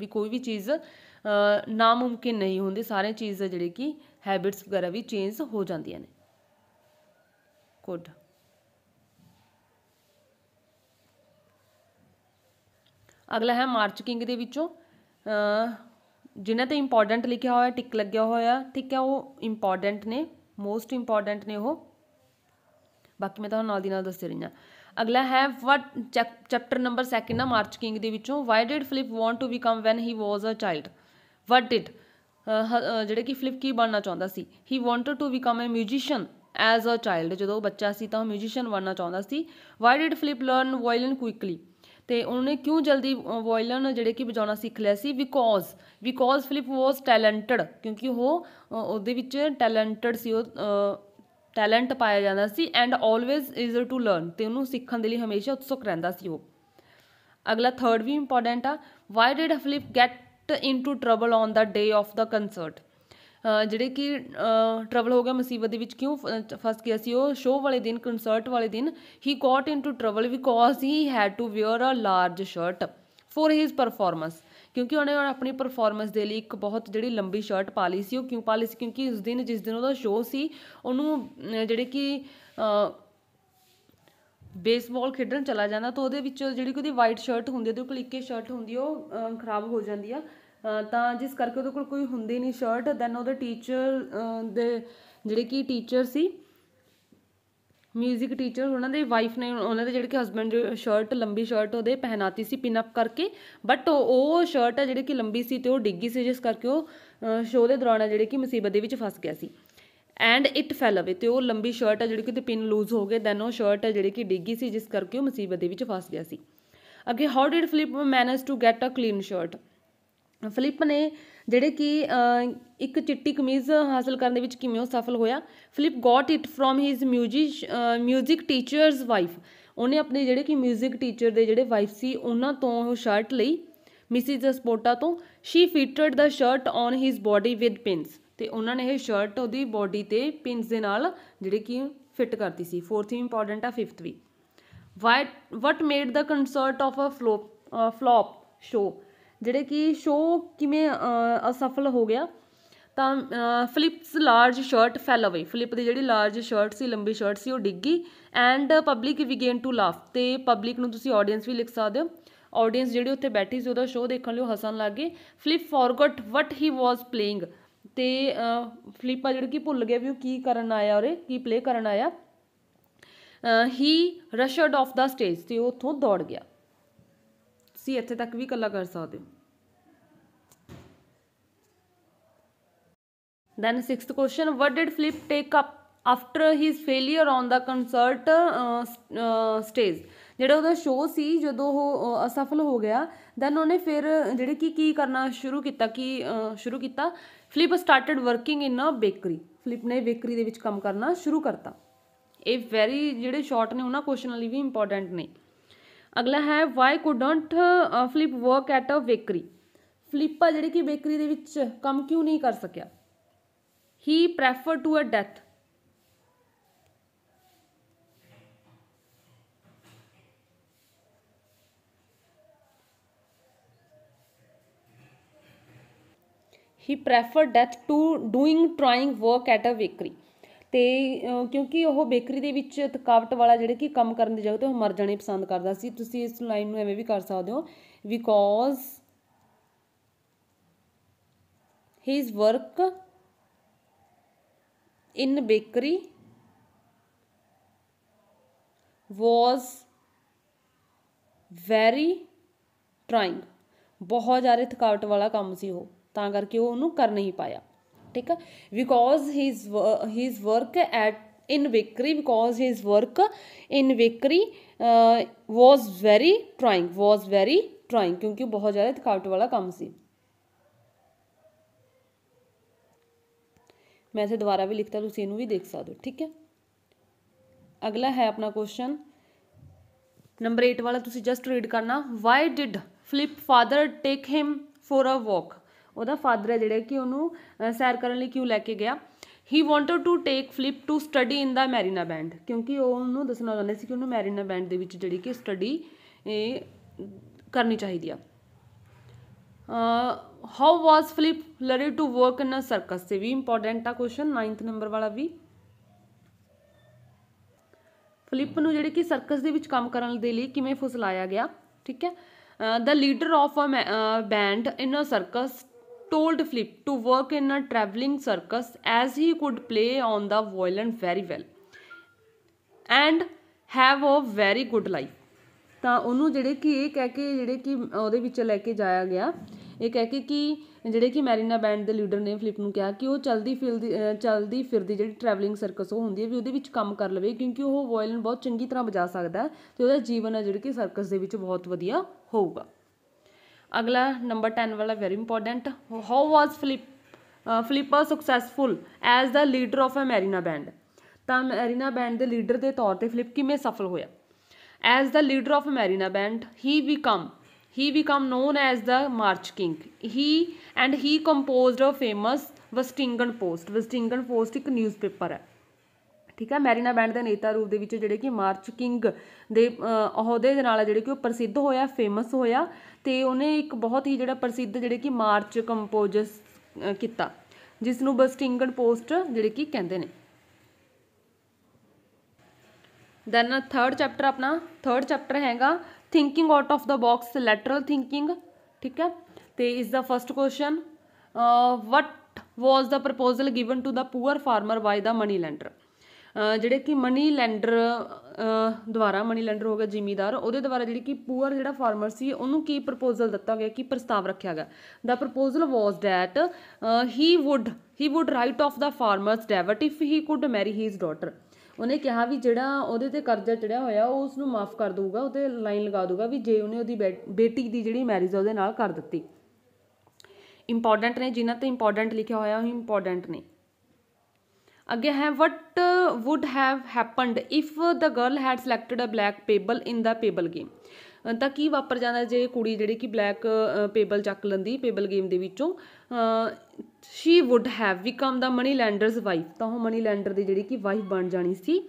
Speaker 1: ਵੀ ਕੋਈ ਵੀ ਚੀਜ਼ ਨਾ ਮੁਮਕਿਨ ਨਹੀਂ ਹੁੰਦੀ ਸਾਰੇ ਚੀਜ਼ ਜਿਹੜੇ ਕਿ ਹੈਬਿਟਸ ਵਗੈਰਾ ਵੀ ਚੇਂਜ ਹੋ ਜਾਂਦੀਆਂ ਨੇ ਕੁਡ ਅਗਲਾ ਹੈ ਮਾਰਚ ਕਿੰਗ ਦੇ ਵਿੱਚੋਂ ਜਿਨ੍ਹਾਂ ਤੇ ਇੰਪੋਰਟੈਂਟ ਲਿਖਿਆ ਹੋਇਆ ਟਿਕ ਲੱਗਿਆ ਹੋਇਆ ਠੀਕ ਹੈ ਉਹ ਇੰਪੋਰਟੈਂਟ ਨੇ ਮੋਸਟ ਇੰਪੋਰਟੈਂਟ ਨੇ ਉਹ ਬਾਕੀ ਮੈਂ ਤੁਹਾਨੂੰ ਨਾਲ ਦੀ ਨਾਲ ਦੱਸ ਰਹੀ ਹਾਂ ਅਗਲਾ ਹੈ ਵਟ ਚੈਪਟਰ ਨੰਬਰ 2 ਨਾ ਮਾਰਚ ਕਿੰਗ ਦੇ ਵਿੱਚੋਂ why did Philip want to become when he was a child what did ਜਿਹੜੇ ਕਿ ਫਲਿਪ ਕੀ ਬਣਨਾ ਚਾਹੁੰਦਾ ਸੀ he wanted to become a musician as a child ਜਦੋਂ ਬੱਚਾ ਸੀ ਤਾਂ ਉਹ ਮਿਊਜ਼ੀਸ਼ੀਅਨ ਬਣਨਾ ਚਾਹੁੰਦਾ ਸੀ why did Philip learn violin quickly ਤੇ ਉਹਨਾਂ ਨੇ ਕਿਉਂ ਜਲਦੀ ਵਾਇਲਨ ਜਿਹੜੇ ਕਿ ਵਜਾਉਣਾ ਸਿੱਖ ਲਿਆ ਸੀ because because Philip was talented ਕਿਉਂਕਿ ਉਹ ਉਹਦੇ ਵਿੱਚ ਟੈਲੈਂਟਡ ਸੀ ਉਹ ਟੈਲੈਂਟ ਪਾਇਆ ਜਾਂਦਾ ਸੀ and always is to learn ਤੇ ਉਹਨੂੰ ਸਿੱਖਣ ਦੇ ਲਈ ਹਮੇਸ਼ਾ ਉਤਸੁਕ ਰਹਿੰਦਾ ਸੀ ਉਹ ਅਗਲਾ ਥਰਡ ਵੀ ਇੰਪੋਰਟੈਂਟ ਆ why did Philip get into trouble on the day of the concert ਜਿਹੜੇ ਕਿ ਟਰਬਲ ਹੋ ਗਿਆ ਮੁਸੀਬਤ ਦੇ ਵਿੱਚ ਕਿਉਂ ਫਸ ਗਿਆ ਸੀ ਉਹ ਸ਼ੋਅ ਵਾਲੇ ਦਿਨ ਕਨਸਰਟ ਵਾਲੇ ਦਿਨ ਹੀ got into trouble because he had to wear a large shirt for his performance ਕਿਉਂਕਿ ਉਹਨੇ ਆਪਣੀ ਪਰਫਾਰਮੈਂਸ ਦੇ ਲਈ ਇੱਕ ਬਹੁਤ ਜਿਹੜੀ ਲੰਬੀ ਸ਼ਰਟ ਪਾ ਲਈ ਸੀ ਉਹ ਕਿਉਂ ਪਾ ਲਈ ਸੀ ਕਿਉਂਕਿ ਉਸ ਦਿਨ ਜਿਸ ਦਿਨ ਉਹਦਾ ਸ਼ੋਅ ਸੀ ਉਹਨੂੰ ਜਿਹੜੇ ਕਿ ਬੇਸਬਾਲ ਖੇਡਣ ਚਲਾ ਜਾਂਦਾ ਤਾਂ ਉਹਦੇ ਵਿੱਚ ਜਿਹੜੀ ਕੋਈ ਉਹਦੀ ਵਾਈਟ ਸ਼ਰਟ ਹੁੰਦੀ ਹੈ ਤੇ ਉਹ ਕਲਿੱਕੇ ਸ਼ਰਟ ਹੁੰਦੀ ਉਹ ਖਰਾਬ ਹੋ ਜਾਂਦੀ ਆ ਤਾਂ ਜਿਸ ਕਰਕੇ ਉਹਦੇ ਕੋਲ ਕੋਈ ਹੁੰਦੀ ਨਹੀਂ ਸ਼ਰਟ ਦੈਨ ਉਹਦੇ ਟੀਚਰ ਦੇ ਜਿਹੜੇ ਕਿ ਟੀਚਰ ਸੀ ਮਿਊਜ਼ਿਕ ਟੀਚਰ ਉਹਨਾਂ ਦੇ ਵਾਈਫ ਨੇ ਉਹਨਾਂ ਦੇ ਜਿਹੜੇ ਕਿ ਹਸਬੰਡ ਸ਼ਰਟ ਲੰਬੀ ਸ਼ਰਟ ਉਹਦੇ ਪਹਿਨਾਤੀ ਸੀ ਪਿਨ ਅਪ ਕਰਕੇ ਬਟ ਉਹ ਸ਼ਰਟ ਆ ਜਿਹੜੀ ਕਿ ਲੰਬੀ ਸੀ ਤੇ ਉਹ ਡਿੱਗੀ ਸੀ ਜਿਸ ਕਰਕੇ ਉਹ ਸ਼ੋਅ ਦੇ ਦੌਰਾਨ ਜਿਹੜੇ ਕਿ ਮੁਸੀਬਤ ਦੇ ਵਿੱਚ ਫਸ ਗਿਆ ਸੀ ਐਂਡ ਇਟ ਫੈਲ ਅਵੇ ਤੇ ਉਹ ਲੰਬੀ ਸ਼ਰਟ ਆ ਜਿਹੜੀ ਕਿ ਤੇ ਪਿਨ ਲੂਜ਼ ਹੋ ਗਏ ਦੈਨ ਉਹ ਸ਼ਰਟ ਆ ਜਿਹੜੀ ਕਿ ਡਿੱਗੀ ਸੀ ਜਿਸ ਕਰਕੇ ਉਹ ਮੁਸੀਬਤ ਦੇ ਵਿੱਚ ਫਸ ਗਿਆ ਸੀ ਅੱਗੇ how did Flip manage to get a clean shirt Philip ਨੇ ਜਿਹੜੇ ਕਿ ਇੱਕ ਚਿੱਟੀ ਕਮੀਜ਼ ਹਾਸਲ ਕਰਨ ਦੇ ਵਿੱਚ ਕਿਵੇਂ ਉਹ ਸਫਲ ਹੋਇਆ Philip got it from his music music teacher's wife ਉਹਨੇ ਆਪਣੇ ਜਿਹੜੇ ਕਿ ਮਿਊਜ਼ਿਕ ਟੀਚਰ ਦੇ ਜਿਹੜੇ ਵਾਈਫ ਸੀ ਉਹਨਾਂ ਤੋਂ ਉਹ ਸ਼ਰਟ ਲਈ ਮਿਸਿਸ ਸਪੋਟਾ ਤੋਂ she fitted the shirt on his body with pins ਤੇ ਉਹਨਾਂ ਨੇ ਇਹ ਸ਼ਰਟ ਉਹਦੀ ਬਾਡੀ ਤੇ ਪਿੰਸ ਦੇ ਨਾਲ ਜਿਹੜੇ ਕਿ ਫਿੱਟ ਕਰਤੀ ਸੀ ਫੋਰਥ ਵੀ ਇੰਪੋਰਟੈਂਟ ਆ ਫਿਫਥ ਵੀ what made the concert of a flop flop show ਜਿਹੜੇ ਕਿ ਸ਼ੋਅ ਕਿਵੇਂ ਅਸਫਲ ਹੋ ਗਿਆ ਤਾਂ ਫਲਿਪਸ ਲਾਰਜ ਸ਼ਰਟ ਫੈਲ ਅਵੇ ਫਲਿਪ ਦੀ ਜਿਹੜੀ ਲਾਰਜ ਸ਼ਰਟ ਸੀ ਲੰਬੀ ਸ਼ਰਟ ਸੀ ਉਹ ਡਿੱਗ ਗਈ and public began to laugh ਤੇ ਪਬਲਿਕ ਨੂੰ ਤੁਸੀਂ ਆਡੀਅנס ਵੀ ਲਿਖ ਸਕਦੇ ਹੋ ਆਡੀਅנס ਜਿਹੜੀ ਉੱਥੇ ਬੈਠੀ ਸੀ ਉਹਦਾ ਸ਼ੋਅ ਦੇਖਣ ਲਈ ਉਹ ਹੱਸਣ ਲੱਗ ਗਏ Flip forgot what he was playing ਤੇ ਫਲਿਪ ਆ ਜਿਹੜਾ ਕਿ ਭੁੱਲ ਗਿਆ ਵੀ ਉਹ ਕੀ ਕਰਨ ਆਇਆ ਔਰੇ ਕੀ ਪਲੇ ਕਰਨ ਆਇਆ ਹੀ ਰਸ਼ਡ ਆਫ ਦਾ ਸਟੇਜ ਤੇ ਉਹ ਉੱਥੋਂ ਦੌੜ ਗਿਆ ਤੁਸੀਂ ਇੱਥੇ ਤੱਕ ਵੀ ਕੱਲਾ ਕਰ ਸਕਦੇ ਹੋ then 6th question what did Flip take up after his failure on the concert stage ਜਿਹੜਾ ਉਹਦਾ ਸ਼ੋਅ ਸੀ ਜਦੋਂ ਉਹ ਅਸਫਲ ਹੋ ਗਿਆ ਦੈਨ ਉਹਨੇ ਫਿਰ ਜਿਹੜੇ ਕੀ ਕੀ ਕਰਨਾ ਸ਼ੁਰੂ ਕੀਤਾ ਕੀ ਸ਼ੁਰੂ ਕੀਤਾ Flip started working in a bakery Flip ਨੇ ਬੇਕਰੀ ਦੇ ਵਿੱਚ ਕੰਮ ਕਰਨਾ ਸ਼ੁਰੂ ਕਰਤਾ ਇਹ ਵੈਰੀ ਜਿਹੜੇ ਸ਼ਾਰਟ ਨੇ ਉਹਨਾਂ ਕੁਐਸਚਨ ਲਈ ਵੀ ਇੰਪੋਰਟੈਂਟ ਨੇ अगला है why couldn't Flip work at a bakery फ्लिपा जी कि बेकरी के कम क्यों नहीं कर सकिया ही prefer to a death he prefer death to doing tiring work at a bakery ਤੇ ਕਿਉਂਕਿ ਉਹ ਬੇਕਰੀ ਦੇ ਵਿੱਚ ਥਕਾਵਟ ਵਾਲਾ ਜਿਹੜੇ ਕਿ ਕੰਮ ਕਰਨ ਦੀ ਜਗ੍ਹਾ 'ਤੇ ਉਹ ਮਰ ਜਾਣੇ ਪਸੰਦ ਕਰਦਾ ਸੀ ਤੁਸੀਂ ਇਸ ਲਾਈਨ ਨੂੰ ਐਵੇਂ ਵੀ ਕਰ ਸਕਦੇ ਹੋ because his work in bakery was very tiring ਬਹੁਤ ਜ਼ਿਆਦਾ ਥਕਾਵਟ ਵਾਲਾ ਕੰਮ ਸੀ ਉਹ ਤਾਂ ਕਰਕੇ ਉਹ ਉਹਨੂੰ ਕਰ ਨਹੀਂ ਪਾਇਆ ਠੀਕ ਆ because his his work at in bakery because his work in Vickery uh, was very trying was very trying ਕਿਉਂਕਿ ਬਹੁਤ ਜ਼ਿਆਦਾ ਥਕਾਵਟ ਵਾਲਾ ਕੰਮ ਸੀ ਮੈਂ ਇਸੇ ਦੁਬਾਰਾ ਵੀ ਲਿਖਤਾ ਤੁਸੀਂ ਇਹਨੂੰ ਵੀ ਦੇਖ ਸਕਦੇ ਹੋ ਠੀਕ ਹੈ ਅਗਲਾ ਹੈ ਆਪਣਾ ਕੁਐਸਚਨ ਨੰਬਰ 8 ਵਾਲਾ ਤੁਸੀਂ ਜਸਟ ਰੀਡ ਕਰਨਾ why did Flip father take him for a walk ਉਹਦਾ ਫਾਦਰ ਹੈ ਜਿਹੜਾ ਕਿ ਉਹਨੂੰ ਸੈਰ ਕਰਨ ਲਈ ਕਿਉਂ ਲੈ ਕੇ ਗਿਆ he wanted to take Flip to study in the Marine band ਕਿਉਂਕਿ ਉਹ ਉਹਨੂੰ ਦੱਸਣਾ ਚਾਹੁੰਦੇ ਸੀ ਕਿ ਉਹਨੂੰ ਮੈਰੀਨਾ ਬੈਂਡ ਦੇ ਵਿੱਚ ਜਿਹੜੀ ਕਿ ਸਟੱਡੀ ਕਰਨੀ ਚਾਹੀਦੀ ਆ how was Flip lured to work in a circus ਤੇ ਵੀ ਇੰਪੋਰਟੈਂਟ ਆ ਕੁਐਸਚਨ 9th ਨੰਬਰ ਵਾਲਾ ਵੀ ਫਲਿਪ ਨੂੰ ਜਿਹੜੇ ਕਿ ਸਰਕਸ ਦੇ ਵਿੱਚ ਕੰਮ ਕਰਨ ਦੇ ਲਈ ਕਿਵੇਂ ਫੁਸਲਾਇਆ ਗਿਆ ਠੀਕ ਹੈ the leader of a band in a circus told Flip to work in a traveling circus as he could play on the violin very well and have a very good life ਤਾਂ ਉਹਨੂੰ ਜਿਹੜੇ ਕਿ ਇਹ ਕਹਿ ਕੇ ਜਿਹੜੇ ਕਿ ਉਹਦੇ ਵਿੱਚ ਲੈ ਕੇ ਜਾਇਆ ਗਿਆ ਇਹ ਕਹਿ ਕੇ ਕਿ ਜਿਹੜੇ ਕਿ ਮੈਰੀਨਾ ਬੈਂਡ ਦੇ ਲੀਡਰ ਨੇ ਫਲਿਪ ਨੂੰ ਕਿਹਾ ਕਿ ਉਹ ਚਲਦੀ ਫਿਰਦੀ ਚਲਦੀ ਫਿਰਦੀ ਜਿਹੜੀ ਟਰੈਵਲਿੰਗ ਸਰਕਸ ਉਹ ਹੁੰਦੀ ਹੈ ਵੀ ਉਹਦੇ ਵਿੱਚ ਕੰਮ ਕਰ ਲਵੇ ਕਿਉਂਕਿ ਉਹ ਵਾਇਲਨ ਬਹੁਤ ਚੰਗੀ ਤਰ੍ਹਾਂ ਵਜਾ ਸਕਦਾ ਤੇ ਉਹਦਾ ਜੀਵਨ ਹੈ ਜਿਹੜਾ ਕਿ ਸਰਕਸ ਦੇ ਵਿੱਚ ਬਹੁਤ ਵਧੀਆ ਹੋਊਗਾ ਅਗਲਾ ਨੰਬਰ 10 ਵਾਲਾ very important how was Flip Flipper successful as the leader of a Marine band ਤਾਂ ਮੈਰੀਨਾ ਬੈਂਡ ਦੇ ਲੀਡਰ ਦੇ ਤੌਰ ਤੇ ਫਲਿਪ ਕਿਵੇਂ ਸਫਲ ਹੋਇਆ as the leader of Marine band he become he became known as the march king he and he composed a famous Washington Post Washington Post ਇੱਕ ਨਿਊਜ਼ਪੇਪਰ ਹੈ ਠੀਕ ਹੈ ਮੈਰੀਨਾ ਬੈਂਡ ਦੇ ਨੇਤਾ ਰੂਪ ਦੇ ਵਿੱਚ ਜਿਹੜੇ ਕਿ ਮਾਰਚ ਕਿੰਗ ਦੇ ਅਹੁਦੇ ਦੇ ਨਾਲ ਜਿਹੜੇ ਕਿ ਉਹ ਪ੍ਰਸਿੱਧ ਹੋਇਆ ਫੇਮਸ ਹੋਇਆ ਤੇ ਉਹਨੇ ਇੱਕ ਬਹੁਤ ਹੀ ਜਿਹੜਾ ਪ੍ਰਸਿੱਧ ਜਿਹੜੇ ਕਿ ਮਾਰਚ ਕੰਪੋਜ਼ਸ ਕੀਤਾ ਜਿਸ ਨੂੰ ਬਸਟਿੰਗਨ ਪੋਸਟ ਜਿਹੜੇ ਕਿ ਕਹਿੰਦੇ ਨੇ ਦੈਨ ਥਰਡ ਚੈਪਟਰ ਆਪਣਾ ਥਰਡ ਚੈਪਟਰ ਹੈਗਾ thinking out of the box lateral thinking ਠੀਕ ਹੈ ਤੇ ਇਸ ਦਾ first question what was the proposal given to the poor farmer by the money lender ਜਿਹੜੇ ਕਿ ਮਨੀ ਲੈਂਡਰ ਦੁਆਰਾ ਮਨੀ ਲੈਂਡਰ ਹੋ ਗਿਆ ਜ਼ਿਮੀਦਾਰ ਉਹਦੇ ਦੁਆਰਾ ਜਿਹੜੀ ਕਿ ਪੂਅਰ ਜਿਹੜਾ ਫਾਰਮਰ ਸੀ ਉਹਨੂੰ ਕੀ ਪ੍ਰਪੋਜ਼ਲ ਦਿੱਤਾ ਗਿਆ ਕਿ ਪ੍ਰਸਤਾਵ ਰੱਖਿਆ ਗਿਆ the proposal was that he would he would write off the farmer's debt if he could marry his daughter ਉਹਨੇ ਕਿਹਾ ਵੀ ਜਿਹੜਾ ਉਹਦੇ ਤੇ ਕਰਜ਼ਾ ਚੜਿਆ ਹੋਇਆ ਉਹ ਉਸ ਨੂੰ ਮਾਫ ਕਰ ਦੂਗਾ ਉਹਦੇ ਲਾਈਨ ਲਗਾ ਦਊਗਾ ਵੀ ਜੇ ਉਹਨੇ ਉਹਦੀ ਬੇਟੀ ਦੀ ਜਿਹੜੀ ਮੈਰਿਜ ਉਹਦੇ ਨਾਲ ਕਰ ਦਿੱਤੀ ਇੰਪੋਰਟੈਂਟ ਨੇ ਜਿਨ੍ਹਾਂ ਤੇ ਇੰਪੋਰਟੈਂਟ ਲਿਖਿਆ ਹੋਇਆ ਉਹ ਇੰਪੋਰਟੈਂਟ ਨੇ ਅੱਗੇ ਹੈ what would have happened if the girl had selected a black pebble in the pebble game ਤਾਂ ਕੀ ਵਾਪਰ ਜਾਂਦਾ ਜੇ ਕੁੜੀ ਜਿਹੜੀ ਕਿ ਬਲੈਕ ਪੇਬਲ ਚੱਕ ਲੈਂਦੀ ਪੇਬਲ ਗੇਮ ਦੇ ਵਿੱਚੋਂ she would have become the money lender's wife ਤਾਂ ਉਹ ਮਨੀ ਲੈਂਡਰ ਦੀ ਜਿਹੜੀ ਕਿ ਵਾਈਫ ਬਣ ਜਾਣੀ ਸੀ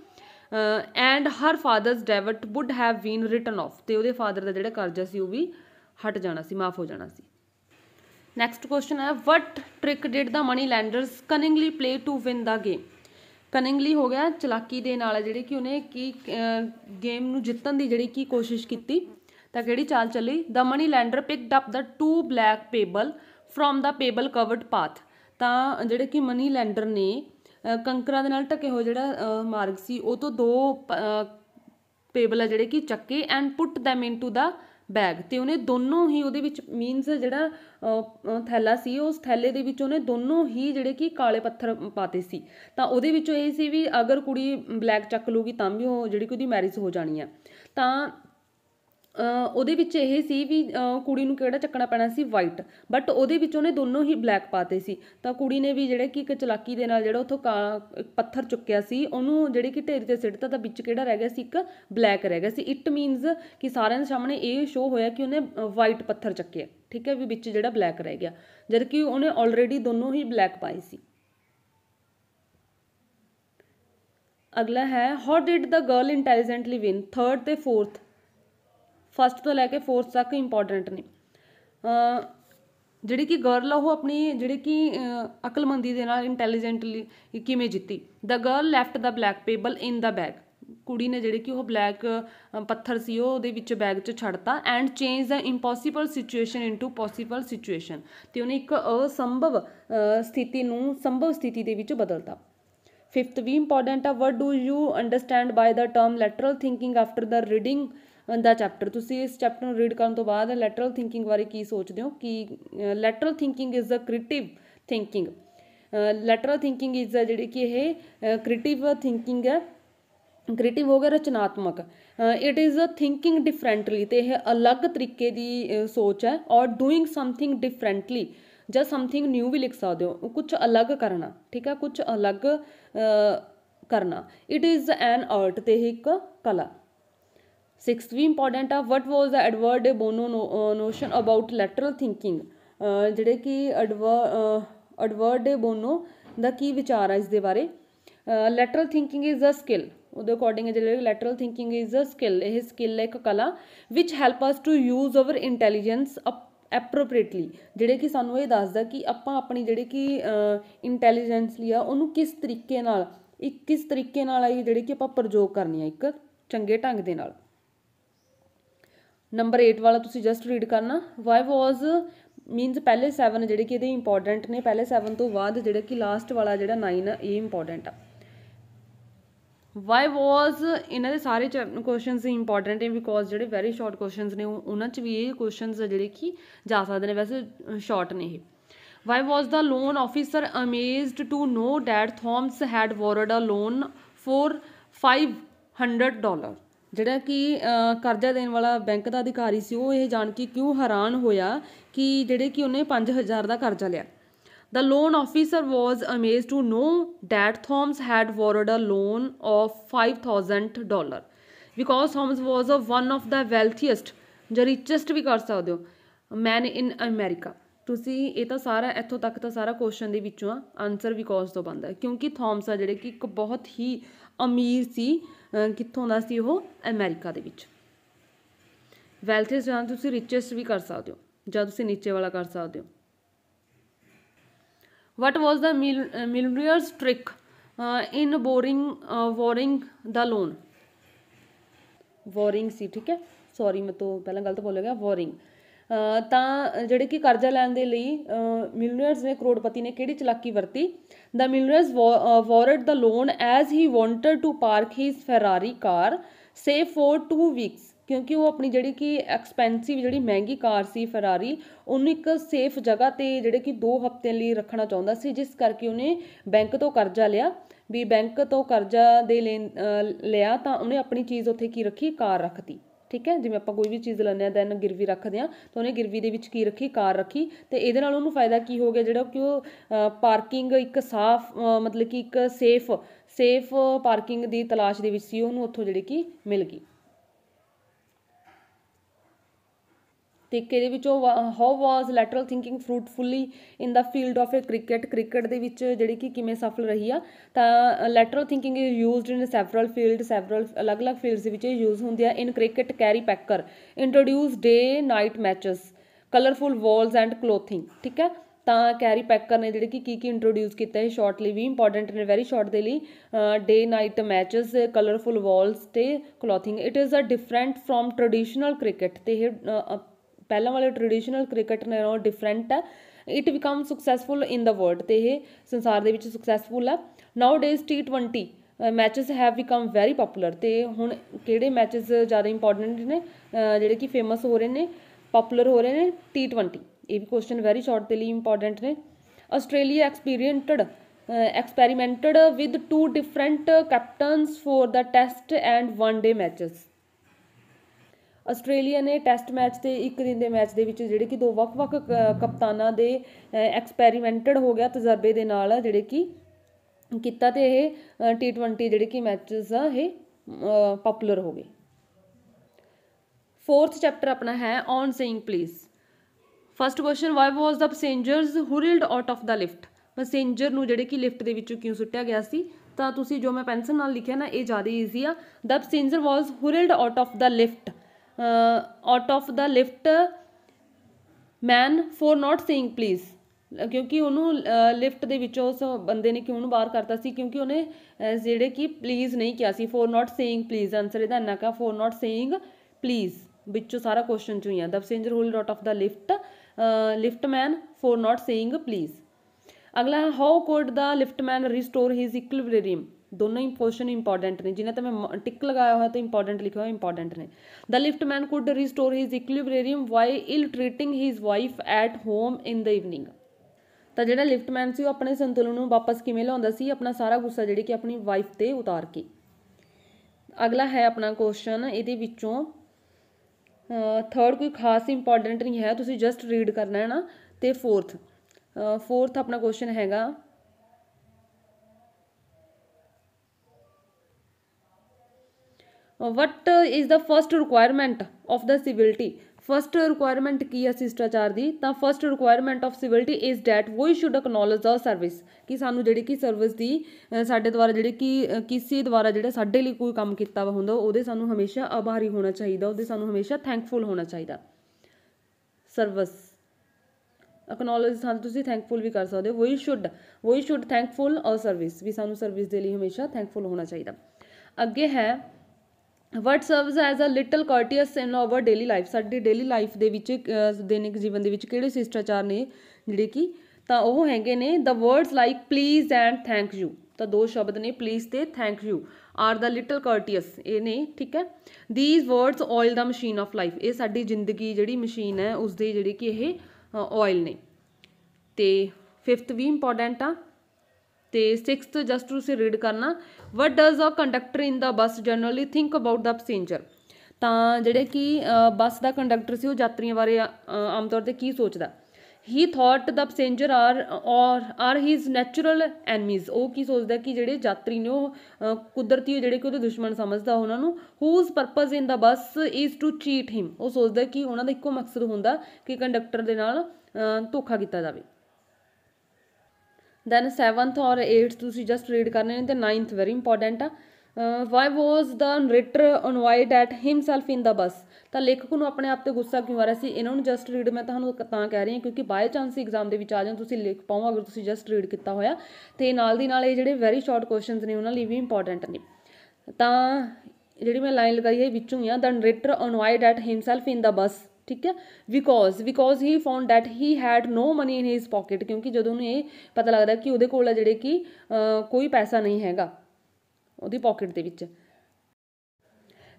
Speaker 1: and her father's debt would have been written off ਤੇ ਉਹਦੇ ਫਾਦਰ ਦਾ ਜਿਹੜਾ ਕਰਜ਼ਾ ਸੀ ਉਹ ਵੀ ਹਟ ਜਾਣਾ ਸੀ ਮਾਫ ਹੋ ਜਾਣਾ ਸੀ ਨੈਕਸਟ ਕੁਐਸਚਨ ਹੈ what trick did the money lenders cunningly play to win the game cunningly ਹੋ ਗਿਆ ਚਲਾਕੀ ਦੇ ਨਾਲ ਜਿਹੜੇ ਕਿ ਉਹਨੇ ਕੀ ਗੇਮ ਨੂੰ ਜਿੱਤਣ ਦੀ ਜਿਹੜੀ ਕੀ ਕੋਸ਼ਿਸ਼ ਕੀਤੀ ਤਾਂ ਕਿਹੜੀ ਚਾਲ ਚੱਲੀ the money lender picked up the two black pebble from the pebble covered path ਤਾਂ ਜਿਹੜੇ ਕਿ ਮਨੀ ਲੈਂਡਰ ਨੇ ਕੰਕਰਾਂ ਦੇ ਨਾਲ ਟਕੇ ਹੋ ਜਿਹੜਾ ਮਾਰਗ ਸੀ ਉਹ ਤੋਂ ਦੋ ਪੇਬਲ ਆ ਜਿਹੜੇ ਕਿ ਚੱਕੇ and put them into the bag ਤੇ ਉਹਨੇ ਦੋਨੋਂ ਹੀ ਉਹਦੇ ਵਿੱਚ ਮੀਨਸ ਜਿਹੜਾ ਥੈਲਾ ਸੀ ਉਸ ਥੈਲੇ ਦੇ ਵਿੱਚ ਉਹਨੇ ਦੋਨੋਂ ਹੀ ਜਿਹੜੇ ਕਿ ਕਾਲੇ ਪੱਥਰ ਪਾਤੇ ਸੀ ਤਾਂ ਉਹਦੇ ਵਿੱਚੋਂ ਇਹ ਸੀ ਵੀ ਅਗਰ ਕੁੜੀ ਬਲੈਕ ਚੱਕ ਲੂਗੀ ਤਾਂ ਵੀ ਉਹ ਜਿਹੜੀ ਕੋਈ ਦੀ ਮੈਰਿਜ ਹੋ ਜਾਣੀ ਆ ਤਾਂ ਉਹਦੇ ਵਿੱਚ ਇਹ ਸੀ ਵੀ ਕੁੜੀ ਨੂੰ ਕਿਹੜਾ ਚੱਕਣਾ ਪੈਣਾ ਸੀ ਵਾਈਟ ਬਟ ਉਹਦੇ ਵਿੱਚ ਉਹਨੇ ਦੋਨੋਂ ਹੀ ਬਲੈਕ ਪਾਤੇ ਸੀ ਤਾਂ ਕੁੜੀ ਨੇ ਵੀ ਜਿਹੜੇ ਕਿ ਇੱਕ ਚਲਾਕੀ ਦੇ ਨਾਲ ਜਿਹੜਾ ਉਥੋਂ ਪੱਥਰ ਚੁੱਕਿਆ ਸੀ ਉਹਨੂੰ ਜਿਹੜੇ ਕਿ ਢੇਰੀ ਤੇ ਸਿੱਟਤਾ ਤਾਂ ਵਿੱਚ ਕਿਹੜਾ ਰਹਿ ਗਿਆ ਸੀ ਇੱਕ ਬਲੈਕ ਰਹਿ ਗਿਆ ਸੀ ਇਟ ਮੀਨਸ ਕਿ ਸਾਰਿਆਂ ਦੇ ਸਾਹਮਣੇ ਇਹ ਸ਼ੋਅ ਹੋਇਆ ਕਿ ਉਹਨੇ ਵਾਈਟ ਪੱਥਰ ਚੱਕਿਆ ਠੀਕ ਹੈ ਵੀ ਵਿੱਚ ਜਿਹੜਾ ਬਲੈਕ ਰਹਿ ਗਿਆ ਜਦ ਕਿ ਉਹਨੇ ਆਲਰੇਡੀ ਦੋਨੋਂ ਹੀ ਬਲੈਕ ਪਾਏ ਸੀ ਅਗਲਾ ਹੈ how did the girl intelligently win 3rd ਤੇ 4th ਫਸਟ ਤੋਂ ਲੈ ਕੇ ਫੋਰਥ ਤੱਕ ਇੰਪੋਰਟੈਂਟ ਨੇ ਜਿਹੜੀ ਕਿ ਗਰਲ ਉਹ ਆਪਣੀ ਜਿਹੜੀ ਕਿ ਅਕਲਮੰਦੀ ਦੇ ਨਾਲ ਇੰਟੈਲੀਜੈਂਟਲੀ ਕਿਵੇਂ ਜਿੱਤੀ the girl left the black pebble in the bag ਕੁੜੀ ਨੇ ਜਿਹੜੀ ਕਿ ਉਹ ਬਲੈਕ ਪੱਥਰ ਸੀ ਉਹ ਉਹਦੇ ਵਿੱਚ ਬੈਗ 'ਚ ਛੱਡਤਾ and change the impossible situation into possible situation ਤੇ ਉਹਨੇ ਇੱਕ ਅਸੰਭਵ ਸਥਿਤੀ ਨੂੰ ਸੰਭਵ ਸਥਿਤੀ ਦੇ ਵਿੱਚ ਬਦਲਤਾ ਫਿਫਥ ਵੀ ਇੰਪੋਰਟੈਂਟ ਆ what do you understand by the term lateral thinking after the reading the chapter ਤੁਸੀਂ ਇਸ ਚੈਪਟਰ ਨੂੰ ਰੀਡ ਕਰਨ ਤੋਂ ਬਾਅਦ ਲੈਟਰਲ ਥਿੰਕਿੰਗ ਬਾਰੇ ਕੀ ਸੋਚਦੇ ਹੋ ਕਿ lateral thinking is a creative thinking lateral thinking is a ਜਿਹੜੀ ਕਿ ਇਹ ਕ੍ਰੀਏਟਿਵ ਥਿੰਕਿੰਗ ਹੈ ਕ੍ਰੀਏਟਿਵ ਹੋ ਗਿਆ ਰਚਨਾਤਮਕ it is a thinking differently ਤੇ ਇਹ ਅਲੱਗ ਤਰੀਕੇ ਦੀ ਸੋਚ ਹੈ ਔਰ ਡੂਇੰਗ ਸਮਥਿੰਗ ਡਿਫਰੈਂਟਲੀ ਜਾਂ ਸਮਥਿੰਗ ਨਿਊ ਵੀ ਲਿਖ ਸਕਦੇ ਹੋ ਕੁਝ ਅਲੱਗ ਕਰਨਾ ਠੀਕ ਹੈ ਕੁਝ ਅਲੱਗ ਕਰਨਾ ਇਟ ਇਜ਼ ਐਨ ਆਰਟ ਤੇ ਇੱਕ ਕਲਾ ਸਿਕਸਥ ਇੰਪੋਰਟੈਂਟ ਆ what was the Edward de Bono notion about lateral thinking ਜਿਹੜੇ ਕਿ ਐਡਵਰ ਐਡਵਰਡ ਡੇ ਬੋਨੋ ਦਾ ਕੀ ਵਿਚਾਰ ਆ ਇਸ ਦੇ ਬਾਰੇ lateral thinking is a skill ਉਹਦੇ ਅਕੋਰਡਿੰਗ ਜਿਹੜੇ lateral thinking is a skill ਇਹ ਸਕਿੱਲ ਹੈ ਇੱਕ ਕਲਾ which help us to use our intelligence appropriately ਜਿਹੜੇ ਕਿ ਸਾਨੂੰ ਇਹ ਦੱਸਦਾ ਕਿ ਆਪਾਂ ਆਪਣੀ ਜਿਹੜੇ ਕਿ ਇੰਟੈਲੀਜੈਂਸ ਲਈ ਆ ਉਹਨੂੰ ਕਿਸ ਤਰੀਕੇ ਨਾਲ ਇੱਕ ਕਿਸ ਤਰੀਕੇ ਨਾਲ ਆ ਜਿਹੜੇ ਕਿ ਆਪਾਂ ਪ੍ਰਯੋਗ ਕਰਨੀ ਆ ਇੱਕ ਚੰਗੇ ਢੰਗ ਦੇ ਨਾਲ ਨੰਬਰ 8 ਵਾਲਾ ਤੁਸੀਂ ਜਸਟ ਰੀਡ ਕਰਨਾ ਵਾਈ ਵਾਸ ਮੀਨਸ ਪਹਿਲੇ 7 ਜਿਹੜੇ ਕਿ ਇਹਦੇ ਇੰਪੋਰਟੈਂਟ ਨੇ ਪਹਿਲੇ 7 ਤੋਂ ਬਾਅਦ ਜਿਹੜਾ ਕਿ ਲਾਸਟ ਵਾਲਾ ਜਿਹੜਾ 9 ਆ ਇਹ ਇੰਪੋਰਟੈਂਟ ਆ ਵਾਈ ਵਾਸ ਇਹਨਾਂ ਦੇ ਸਾਰੇ ਕੁਐਸਚਨਸ ਇੰਪੋਰਟੈਂਟ ਨੇ ਬਿਕੋਜ਼ ਜਿਹੜੇ ਵੈਰੀ ਸ਼ਾਰਟ ਕੁਐਸਚਨਸ ਨੇ ਉਹਨਾਂ 'ਚ ਵੀ ਇਹ ਕੁਐਸਚਨਸ ਜਿਹੜੇ ਕਿ ਜਾ ਸਕਦੇ ਨੇ ਵੈਸੇ ਸ਼ਾਰਟ ਨੇ ਇਹ why was the loan officer amazed to know that Thomas had borrowed a loan for 500 dollar ਜਿਹੜਾ ਕਿ ਕਰਜ਼ਾ ਦੇਣ ਵਾਲਾ ਬੈਂਕ ਦਾ ਅਧਿਕਾਰੀ ਸੀ ਉਹ ਇਹ ਜਾਣ ਕੇ ਕਿਉਂ ਹੈਰਾਨ ਹੋਇਆ ਕਿ ਜਿਹੜੇ ਕਿ ਉਹਨੇ 5000 ਦਾ ਕਰਜ਼ਾ ਲਿਆ the loan officer was amazed to know that Thomas had borrowed a loan of $5,000 because was a one of the wealthiest ਜਾਂ richest ਵੀ ਕਰ ਸਕਦੇ ਹੋ ਮੈਨ ਇਨ ਅਮਰੀਕਾ ਤੁਸੀਂ ਇਹ ਤਾਂ ਸਾਰਾ ਇੱਥੋਂ ਤੱਕ ਤਾਂ ਸਾਰਾ ਕੁਐਸਚਨ ਦੇ ਵਿੱਚੋਂ ਆ ਆਨਸਰ ਬਿਕੋਜ਼ ਤੋਂ ਬੰਦਾ ਕਿਉਂਕਿ ਥੌਮਸ ਆ ਜਿਹੜੇ ਕਿ ਇੱਕ ਬਹੁਤ ਹੀ ਅਮੀਰ ਸੀ ਕਿੱਥੋਂ ਦਾ ਸੀ ਉਹ ਅਮਰੀਕਾ ਦੇ ਵਿੱਚ ਵੈਲਥ ਇਸ ਜਾਂ ਤੁਸੀਂ ਰਿਚੈਸਟ ਵੀ ਕਰ ਸਕਦੇ ਹੋ ਜਾਂ ਤੁਸੀਂ ਨੀਚੇ ਵਾਲਾ ਕਰ ਸਕਦੇ ਹੋ what was the millionaire's trick in boring borrowing the loan borrowing ਸੀ ਠੀਕ ਹੈ ਸੌਰੀ ਮੈਂ ਤੋਂ ਪਹਿਲਾਂ ਗਲਤ ਬੋਲ ਗਿਆ ਵਾਰਿੰਗ ਤਾਂ ਜਿਹੜੇ ਕਿ ਕਰਜ਼ਾ ਲੈਣ ਦੇ ਲਈ ਮਿਲਨੀਅਰਸ ਨੇ ਕਰੋੜਪਤੀ ਨੇ ਕਿਹੜੀ ਚਲਾਕੀ ਵਰਤੀ the millionaire's borrowed the loan as he wanted to park his Ferrari car safe for 2 weeks ਕਿਉਂਕਿ ਉਹ ਆਪਣੀ ਜਿਹੜੀ ਕਿ ਐਕਸਪੈਂਸਿਵ ਜਿਹੜੀ ਮਹਿੰਗੀ ਕਾਰ ਸੀ ਫਰਾਰੀ ਉਹਨੂੰ ਇੱਕ ਸੇਫ ਜਗ੍ਹਾ ਤੇ ਜਿਹੜੇ ਕਿ 2 ਹਫ਼ਤੇ ਲਈ ਰੱਖਣਾ ਚਾਹੁੰਦਾ ਸੀ ਜਿਸ ਕਰਕੇ ਉਹਨੇ ਬੈਂਕ ਤੋਂ ਕਰਜ਼ਾ ਲਿਆ ਵੀ ਬੈਂਕ ਤੋਂ ਕਰਜ਼ਾ ਦੇ ਲਿਆ ਤਾਂ ਉਹਨੇ ਆਪਣੀ ਚੀਜ਼ ਉੱਥੇ ਕੀ ਰੱਖੀ ਕਾਰ ਰੱਖਤੀ ਠੀਕ ਹੈ ਜਿਵੇਂ ਆਪਾਂ ਕੋਈ ਵੀ ਚੀਜ਼ ਲੈਂਦੇ ਆ ਦੈਨ ਗਿਰਵੀ ਰੱਖਦੇ ਆ ਤਾਂ ਉਹਨੇ ਗਿਰਵੀ ਦੇ ਵਿੱਚ ਕੀ ਰੱਖੀ ਕਾਰ ਰੱਖੀ ਤੇ ਇਹਦੇ ਨਾਲ ਉਹਨੂੰ ਫਾਇਦਾ ਕੀ ਹੋ ਗਿਆ ਜਿਹੜਾ ਕਿ ਉਹ ਪਾਰਕਿੰਗ ਇੱਕ ਸਾਫ਼ ਮਤਲਬ ਕਿ ਇੱਕ ਸੇਫ ਸੇਫ ਪਾਰਕਿੰਗ ਦੀ ਤਲਾਸ਼ ਦੇ ਵਿੱਚ ਸੀ ਉਹਨੂੰ ਉੱਥੋਂ ਜਿਹੜੀ ਕਿ ਮਿਲ ਗਈ ਤੇ ਇਹਦੇ ਵਿੱਚ ਉਹ how was lateral thinking fruitfully in the field of a cricket cricket ਦੇ ਵਿੱਚ ਜਿਹੜੀ ਕਿ ਕਿਵੇਂ ਸਫਲ ਰਹੀ ਆ ਤਾਂ lateral thinking is used in several field several ਅਲੱਗ-ਅਲੱਗ ਫੀਲਡਸ ਦੇ ਵਿੱਚ ਯੂਜ਼ ਹੁੰਦੀ ਆ in cricket Kerry Packer introduce day night matches colourful balls and clothing ਠੀਕ ਹੈ ਤਾਂ ਕੈਰੀ ਪੈਕਰ ਨੇ ਜਿਹੜੇ ਕਿ ਕੀ ਕੀ ਇੰਟਰੋਡਿਊਸ ਕੀਤਾ ਹੈ ਸ਼ਾਰਟਲੀ ਵੀ ਇੰਪੋਰਟੈਂਟ ਨੇ ਵੈਰੀ ਸ਼ਾਰਟ ਦੇ ਲਈ day night matches colourful balls ਤੇ clothing it is a different from traditional cricket ਤੇ ਇਹ ਪਹਿਲਾਂ ਵਾਲੇ ਟ੍ਰੈਡੀਸ਼ਨਲ ਕ੍ਰਿਕਟ ਨਾਲੋਂ ਡਿਫਰੈਂਟ ਹੈ it become successful in the world ਤੇ ਇਹ ਸੰਸਾਰ ਦੇ ਵਿੱਚ ਸਕਸੈਸਫੁਲ ਆ nowadays T20 matches have become very popular ਤੇ ਹੁਣ ਕਿਹੜੇ ਮੈਚਸ ਜ਼ਿਆਦਾ ਇੰਪੋਰਟੈਂਟ ਨੇ ਜਿਹੜੇ ਕਿ ਫੇਮਸ ਹੋ ਰਹੇ ਨੇ ਪਪੂਲਰ ਹੋ ਰਹੇ ਨੇ T20 ਇਹ ਵੀ ਕੁਐਸਚਨ ਵੈਰੀ ਸ਼ਾਰਟ ਦੇ ਲਈ ਇੰਪੋਰਟੈਂਟ ਨੇ Australia experienced experimented with two different captains for the test and one day matches Australia ਨੇ ਟੈਸਟ ਮੈਚ ਤੇ ਇੱਕ ਦਿਨ ਦੇ ਮੈਚ ਦੇ ਵਿੱਚ ਜਿਹੜੇ ਕਿ ਦੋ ਵੱਖ-ਵੱਖ ਕਪਤਾਨਾਂ ਦੇ ਐਕਸਪੈਰੀਮੈਂਟਡ ਹੋ ਗਿਆ ਤਜਰਬੇ ਦੇ ਨਾਲ ਜਿਹੜੇ ਕਿ ਕੀਤਾ ਤੇ ਇਹ ਟੀ20 ਜਿਹੜੇ ਕਿ ਮੈਚਸ ਆ ਇਹ ਪਪੂਲਰ ਹੋ ਗਏ ਫੋਰਥ ਚੈਪਟਰ ਆਪਣਾ ਹੈ on saying please first question why was the passengers hurled out of the lift passenger ਨੂੰ ਜਿਹੜੇ ਕਿ ਲਿਫਟ ਦੇ ਵਿੱਚੋਂ ਕਿਉਂ ਸੁੱਟਿਆ ਗਿਆ ਸੀ ਤਾਂ ਤੁਸੀਂ ਜੋ ਮੈਂ ਪੈਨਸਲ ਨਾਲ ਲਿਖਿਆ ਨਾ ਇਹ ਜ਼ਿਆਦਾ ਈਜ਼ੀ ਆ the passenger was hurled out of the lift out of the lift man for not seeing please ਕਿਉਂਕਿ ਉਹਨੂੰ ਲਿਫਟ ਦੇ ਵਿੱਚੋਂ ਉਸ ਬੰਦੇ ਨੇ ਕਿਉਂ ਬਾਹਰ ਕਰਤਾ ਸੀ ਕਿਉਂਕਿ ਉਹਨੇ ਜਿਹੜੇ ਕਿ ਪਲੀਜ਼ ਨਹੀਂ ਕਿਹਾ ਸੀ for not saying please answer ਇਹਦਾ ਨਾ ਕਾ ਫੋਰ ਨਾਟ ਸੇਇੰਗ ਪਲੀਜ਼ ਵਿੱਚੋਂ ਸਾਰਾ ਕੁਐਸਚਨ ਚੋਂ ਹੀ ਆ the passenger hold out of the lift lift man for not saying please ਅਗਲਾ how could the lift man restore his equilibrium ਦੋਨੋਂ ਹੀ ਪੋਜੀਸ਼ਨ ਇੰਪੋਰਟੈਂਟ ਨੇ ਜਿਨ੍ਹਾਂ ਤੇ ਮੈਂ ਟਿਕ ਲਗਾਇਆ ਹੋਇਆ ਤਾਂ ਇੰਪੋਰਟੈਂਟ ਲਿਖਿਆ ਹੋਇਆ ਇੰਪੋਰਟੈਂਟ ਨੇ the lift man could restore his equilibrium by ill treating his wife at home in the evening ਤਾਂ ਜਿਹੜਾ ਲਿਫਟ ਮੈਨ ਸੀ ਉਹ ਆਪਣੇ ਸੰਤੁਲਨ ਨੂੰ ਵਾਪਸ ਕਿਵੇਂ ਲਿਆਉਂਦਾ ਸੀ ਆਪਣਾ ਸਾਰਾ ਗੁੱਸਾ ਜਿਹੜੀ ਕਿ ਆਪਣੀ ਵਾਈਫ ਤੇ ਉਤਾਰ ਕੇ ਅਗਲਾ ਹੈ ਆਪਣਾ ਕੁਐਸਚਨ ਇਹਦੇ ਵਿੱਚੋਂ ਥਰਡ ਕੋਈ ਖਾਸ ਇੰਪੋਰਟੈਂਟ ਨਹੀਂ ਹੈ ਤੁਸੀਂ ਜਸਟ ਰੀਡ ਕਰਨਾ ਹੈ ਨਾ ਤੇ ਫੋਰਥ ਫੋਰਥ ਆਪਣਾ ਕੁਐਸਚਨ ਹੈਗਾ what is the first requirement of the civility first requirement ਕੀ ਹੈ ਸਿਸ਼ਟਾਚਾਰ ਦੀ ਤਾਂ first requirement of civility is that we should acknowledge the service ਕਿ ਸਾਨੂੰ ਜਿਹੜੀ ਕੀ ਸਰਵਿਸ ਦੀ ਸਾਡੇ ਦੁਆਰਾ ਜਿਹੜੇ ਕੀ ਕਿਸੇ ਦੁਆਰਾ ਜਿਹੜਾ ਸਾਡੇ ਲਈ ਕੋਈ ਕੰਮ ਕੀਤਾ ਵਾ ਹੁੰਦਾ ਉਹਦੇ ਸਾਨੂੰ ਹਮੇਸ਼ਾ ਆਭਾਰੀ ਹੋਣਾ ਚਾਹੀਦਾ ਉਹਦੇ ਸਾਨੂੰ ਹਮੇਸ਼ਾ ਥੈਂਕਫੁਲ ਹੋਣਾ ਚਾਹੀਦਾ ਸਰਵਿਸ ਅਕਨੋਲਜ ਸਾਨ ਤੁਸੀਂ ਥੈਂਕਫੁਲ ਵੀ ਕਰ ਸਕਦੇ ਹੋ we should we should thankful ਔਰ ਸਰਵਿਸ ਵੀ ਸਾਨੂੰ ਸਰਵਿਸ ਦੇ ਲਈ ਹਮੇਸ਼ਾ ਥੈਂਕਫੁਲ ਹੋਣਾ ਚਾਹੀਦਾ ਅੱਗੇ ਹੈ what serves as a little courteous in our daily life ਸਾਡੀ ਡੇਲੀ ਲਾਈਫ ਦੇ ਵਿੱਚ ਦੈਨਿਕ ਜੀਵਨ ਦੇ ਵਿੱਚ ਕਿਹੜੇ ਸਿਸ਼ਟਾਚਾਰ ਨੇ ਜਿਹੜੇ ਕਿ ਤਾਂ ਉਹ ਹੈਗੇ ਨੇ the words like please and thank you ਤਾਂ ਦੋ ਸ਼ਬਦ ਨੇ ਪਲੀਜ਼ ਤੇ thank you are the little courteous ਇਹ ਨੇ ਠੀਕ ਹੈ these words oil the machine of life ਇਹ ਸਾਡੀ ਜ਼ਿੰਦਗੀ ਜਿਹੜੀ ਮਸ਼ੀਨ ਹੈ ਉਸ ਦੇ ਜਿਹੜੇ ਕਿ ਇਹ ਆਇਲ ਨੇ ਤੇ ਫਿਫਥ ਵੀ ਇੰਪੋਰਟੈਂਟ ਆ ਤੇ 6th ਜਸਟ ਤੁਸੀਂ ਰੀਡ ਕਰਨਾ what does a conductor in the bus generally think about the passenger ਤਾਂ ਜਿਹੜੇ ਕਿ ਬੱਸ ਦਾ ਕੰਡਕਟਰ ਸੀ ਉਹ ਯਾਤਰੀਆਂ ਬਾਰੇ ਆਮ ਤੌਰ ਤੇ ਕੀ ਸੋਚਦਾ he thought the passenger are or are his natural enemies ਉਹ ਕੀ ਸੋਚਦਾ ਕਿ ਜਿਹੜੇ ਯਾਤਰੀ ਨੇ ਉਹ ਕੁਦਰਤੀ ਜਿਹੜੇ ਕਿ ਉਹਦੇ ਦੁਸ਼ਮਣ ਸਮਝਦਾ ਉਹਨਾਂ ਨੂੰ whose purpose in the bus is to cheat him ਉਹ ਸੋਚਦਾ ਕਿ ਉਹਨਾਂ ਦਾ ਇੱਕੋ ਮਕਸਦ ਹੁੰਦਾ ਕਿ ਕੰਡਕਟਰ ਦੇ ਨਾਲ ਧੋਖਾ ਕੀਤਾ ਜਾਵੇ ਦੈਨ 7th ਔਰ 8th ਤੁਸੀਂ ਜਸਟ ਰੀਡ ਕਰਨੇ ਨੇ ਤੇ 9th ਵੈਰੀ ਇੰਪੋਰਟੈਂਟ ਆ why was the narrator annoyed at himself in the bus ਤਾਂ ਲੇਖਕ ਨੂੰ ਆਪਣੇ ਆਪ ਤੇ ਗੁੱਸਾ ਕਿਉਂ ਆ ਰਿਹਾ ਸੀ ਇਹਨਾਂ ਨੂੰ ਜਸਟ ਰੀਡ ਮੈਂ ਤੁਹਾਨੂੰ ਤਾਂ ਕਹਿ ਰਹੀ ਹਾਂ ਕਿਉਂਕਿ ਬਾਏ ਚਾਂਸ ਐਗਜ਼ਾਮ ਦੇ ਵਿੱਚ ਆ ਜਾਣ ਤੁਸੀਂ ਲਿਖ ਪਾਓ ਅਗਰ ਤੁਸੀਂ ਜਸਟ ਰੀਡ ਕੀਤਾ ਹੋਇਆ ਤੇ ਨਾਲ ਦੀ ਨਾਲ ਇਹ ਜਿਹੜੇ ਵੈਰੀ ਸ਼ਾਰਟ ਕੁਐਸਚਨਸ ਨੇ ਉਹਨਾਂ ਲਈ ਵੀ ਇੰਪੋਰਟੈਂਟ ਨੇ ਤਾਂ ਜਿਹੜੀ ਮੈਂ ਲਾਈਨ ਲਗਾਈ ਹੈ ਵਿੱਚੋਂ ਆ the narrator annoyed at himself in the bus ਠੀਕ ਹੈ because because he found that he had no money in his pocket ਕਿਉਂਕਿ ਜਦੋਂ ਉਹਨੂੰ ਇਹ ਪਤਾ ਲੱਗਦਾ ਕਿ ਉਹਦੇ ਕੋਲ ਜਿਹੜੇ ਕਿ ਕੋਈ ਪੈਸਾ ਨਹੀਂ ਹੈਗਾ ਉਹਦੀ ਪਾਕਟ ਦੇ ਵਿੱਚ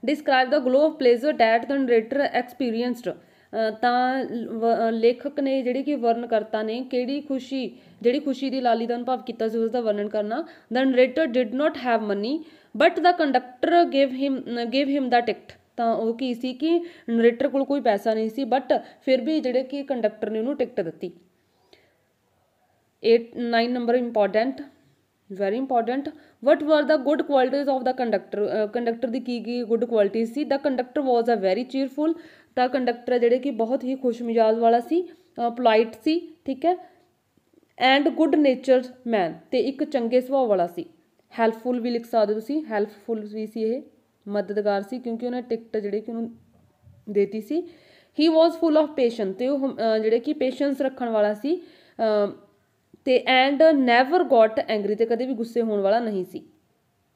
Speaker 1: describe the glow of pleasure that the narrator experienced ਤਾਂ ਲੇਖਕ ਨੇ ਜਿਹੜੇ ਕਿ ਕਰਤਾ ਨੇ ਕਿਹੜੀ ਖੁਸ਼ੀ ਜਿਹੜੀ ਖੁਸ਼ੀ ਦੀ ਲਾਲੀ ਦਾ ਅਨੁਭਵ ਕੀਤਾ ਸੀ ਉਸ ਦਾ ਵਰਣਨ ਕਰਨਾ the narrator did not have money but the conductor give him give him the ticket ਤਾਂ ਉਹ ਕੀ ਸੀ ਕਿ ਨਰੇਟਰ ਕੋਲ ਕੋਈ ਪੈਸਾ ਨਹੀਂ ਸੀ ਬਟ ਫਿਰ ਵੀ ਜਿਹੜੇ ਕਿ ਕੰਡਕਟਰ ਨੇ ਉਹਨੂੰ ਟਿਕਟ ਦਿੱਤੀ 8 9 number important very important what were the good qualities of the conductor conductor ਦੀ ਕੀ ਕੀ ਗੁੱਡ ਕੁਆਲਿਟੀਜ਼ ਸੀ the conductor was a very cheerful the conductor ਜਿਹੜੇ ਕਿ ਬਹੁਤ ਹੀ ਖੁਸ਼ਮਿਜਾਜ਼ ਵਾਲਾ ਸੀ ਪੋਲਾਈਟ ਸੀ ਠੀਕ ਹੈ ਐਂਡ ਗੁੱਡ ਨੇਚਰਡ ਮੈਨ ਤੇ ਇੱਕ ਚੰਗੇ ਸੁਭਾਅ ਵਾਲਾ ਸੀ ਹੈਲਪਫੁਲ ਵੀ ਲਿਖ ਸਕਦੇ ਤੁਸੀਂ ਹੈਲਪਫੁਲ ਵੀ ਸੀ ਇਹ ਮਦਦਗਾਰ ਸੀ ਕਿਉਂਕਿ ਉਹਨੇ ਟਿਕਟ ਜਿਹੜੇ ਕਿ ਉਹਨੂੰ ਦੇਤੀ ਸੀ ਹੀ ਵਾਸ ਫੁੱਲ ਆਫ ਪੇਸ਼ੈਂਸ ਤੇ ਉਹ ਜਿਹੜੇ ਕਿ ਪੇਸ਼ੈਂਸ ਰੱਖਣ ਵਾਲਾ ਸੀ ਤੇ ਐਂਡ ਨੈਵਰ ਗਾਟ ਐਂਗਰੀ ਤੇ ਕਦੇ ਵੀ ਗੁੱਸੇ ਹੋਣ ਵਾਲਾ ਨਹੀਂ ਸੀ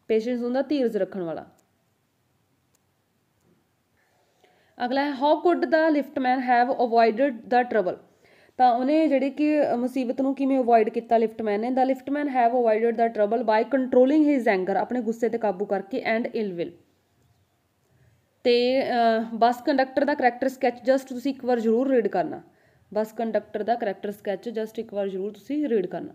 Speaker 1: ਪੇਸ਼ੈਂਸ ਹੁੰਦਾ ਧੀਰਜ ਰੱਖਣ ਵਾਲਾ ਅਗਲਾ ਹੈ how could the liftman have avoided the trouble ਤਾਂ ਉਹਨੇ ਜਿਹੜੇ ਕਿ ਮੁਸੀਬਤ ਨੂੰ ਕਿਵੇਂ ਅਵੋਇਡ ਕੀਤਾ ਲਿਫਟਮੈਨ ਨੇ the liftman have avoided the trouble by controlling his anger ਆਪਣੇ ਗੁੱਸੇ ਤੇ ਕਾਬੂ ਕਰਕੇ ਐਂਡ ਇਲ ਵਿਲ ਤੇ ਬੱਸ ਕੰਡਕਟਰ ਦਾ ਕੈਰੈਕਟਰ ਸਕੈਚ ਜਸਟ ਤੁਸੀਂ ਇੱਕ ਵਾਰ ਜ਼ਰੂਰ ਰੀਡ ਕਰਨਾ ਬੱਸ ਕੰਡਕਟਰ ਦਾ ਕੈਰੈਕਟਰ ਸਕੈਚ ਜਸਟ ਇੱਕ ਵਾਰ ਜ਼ਰੂਰ ਤੁਸੀਂ ਰੀਡ ਕਰਨਾ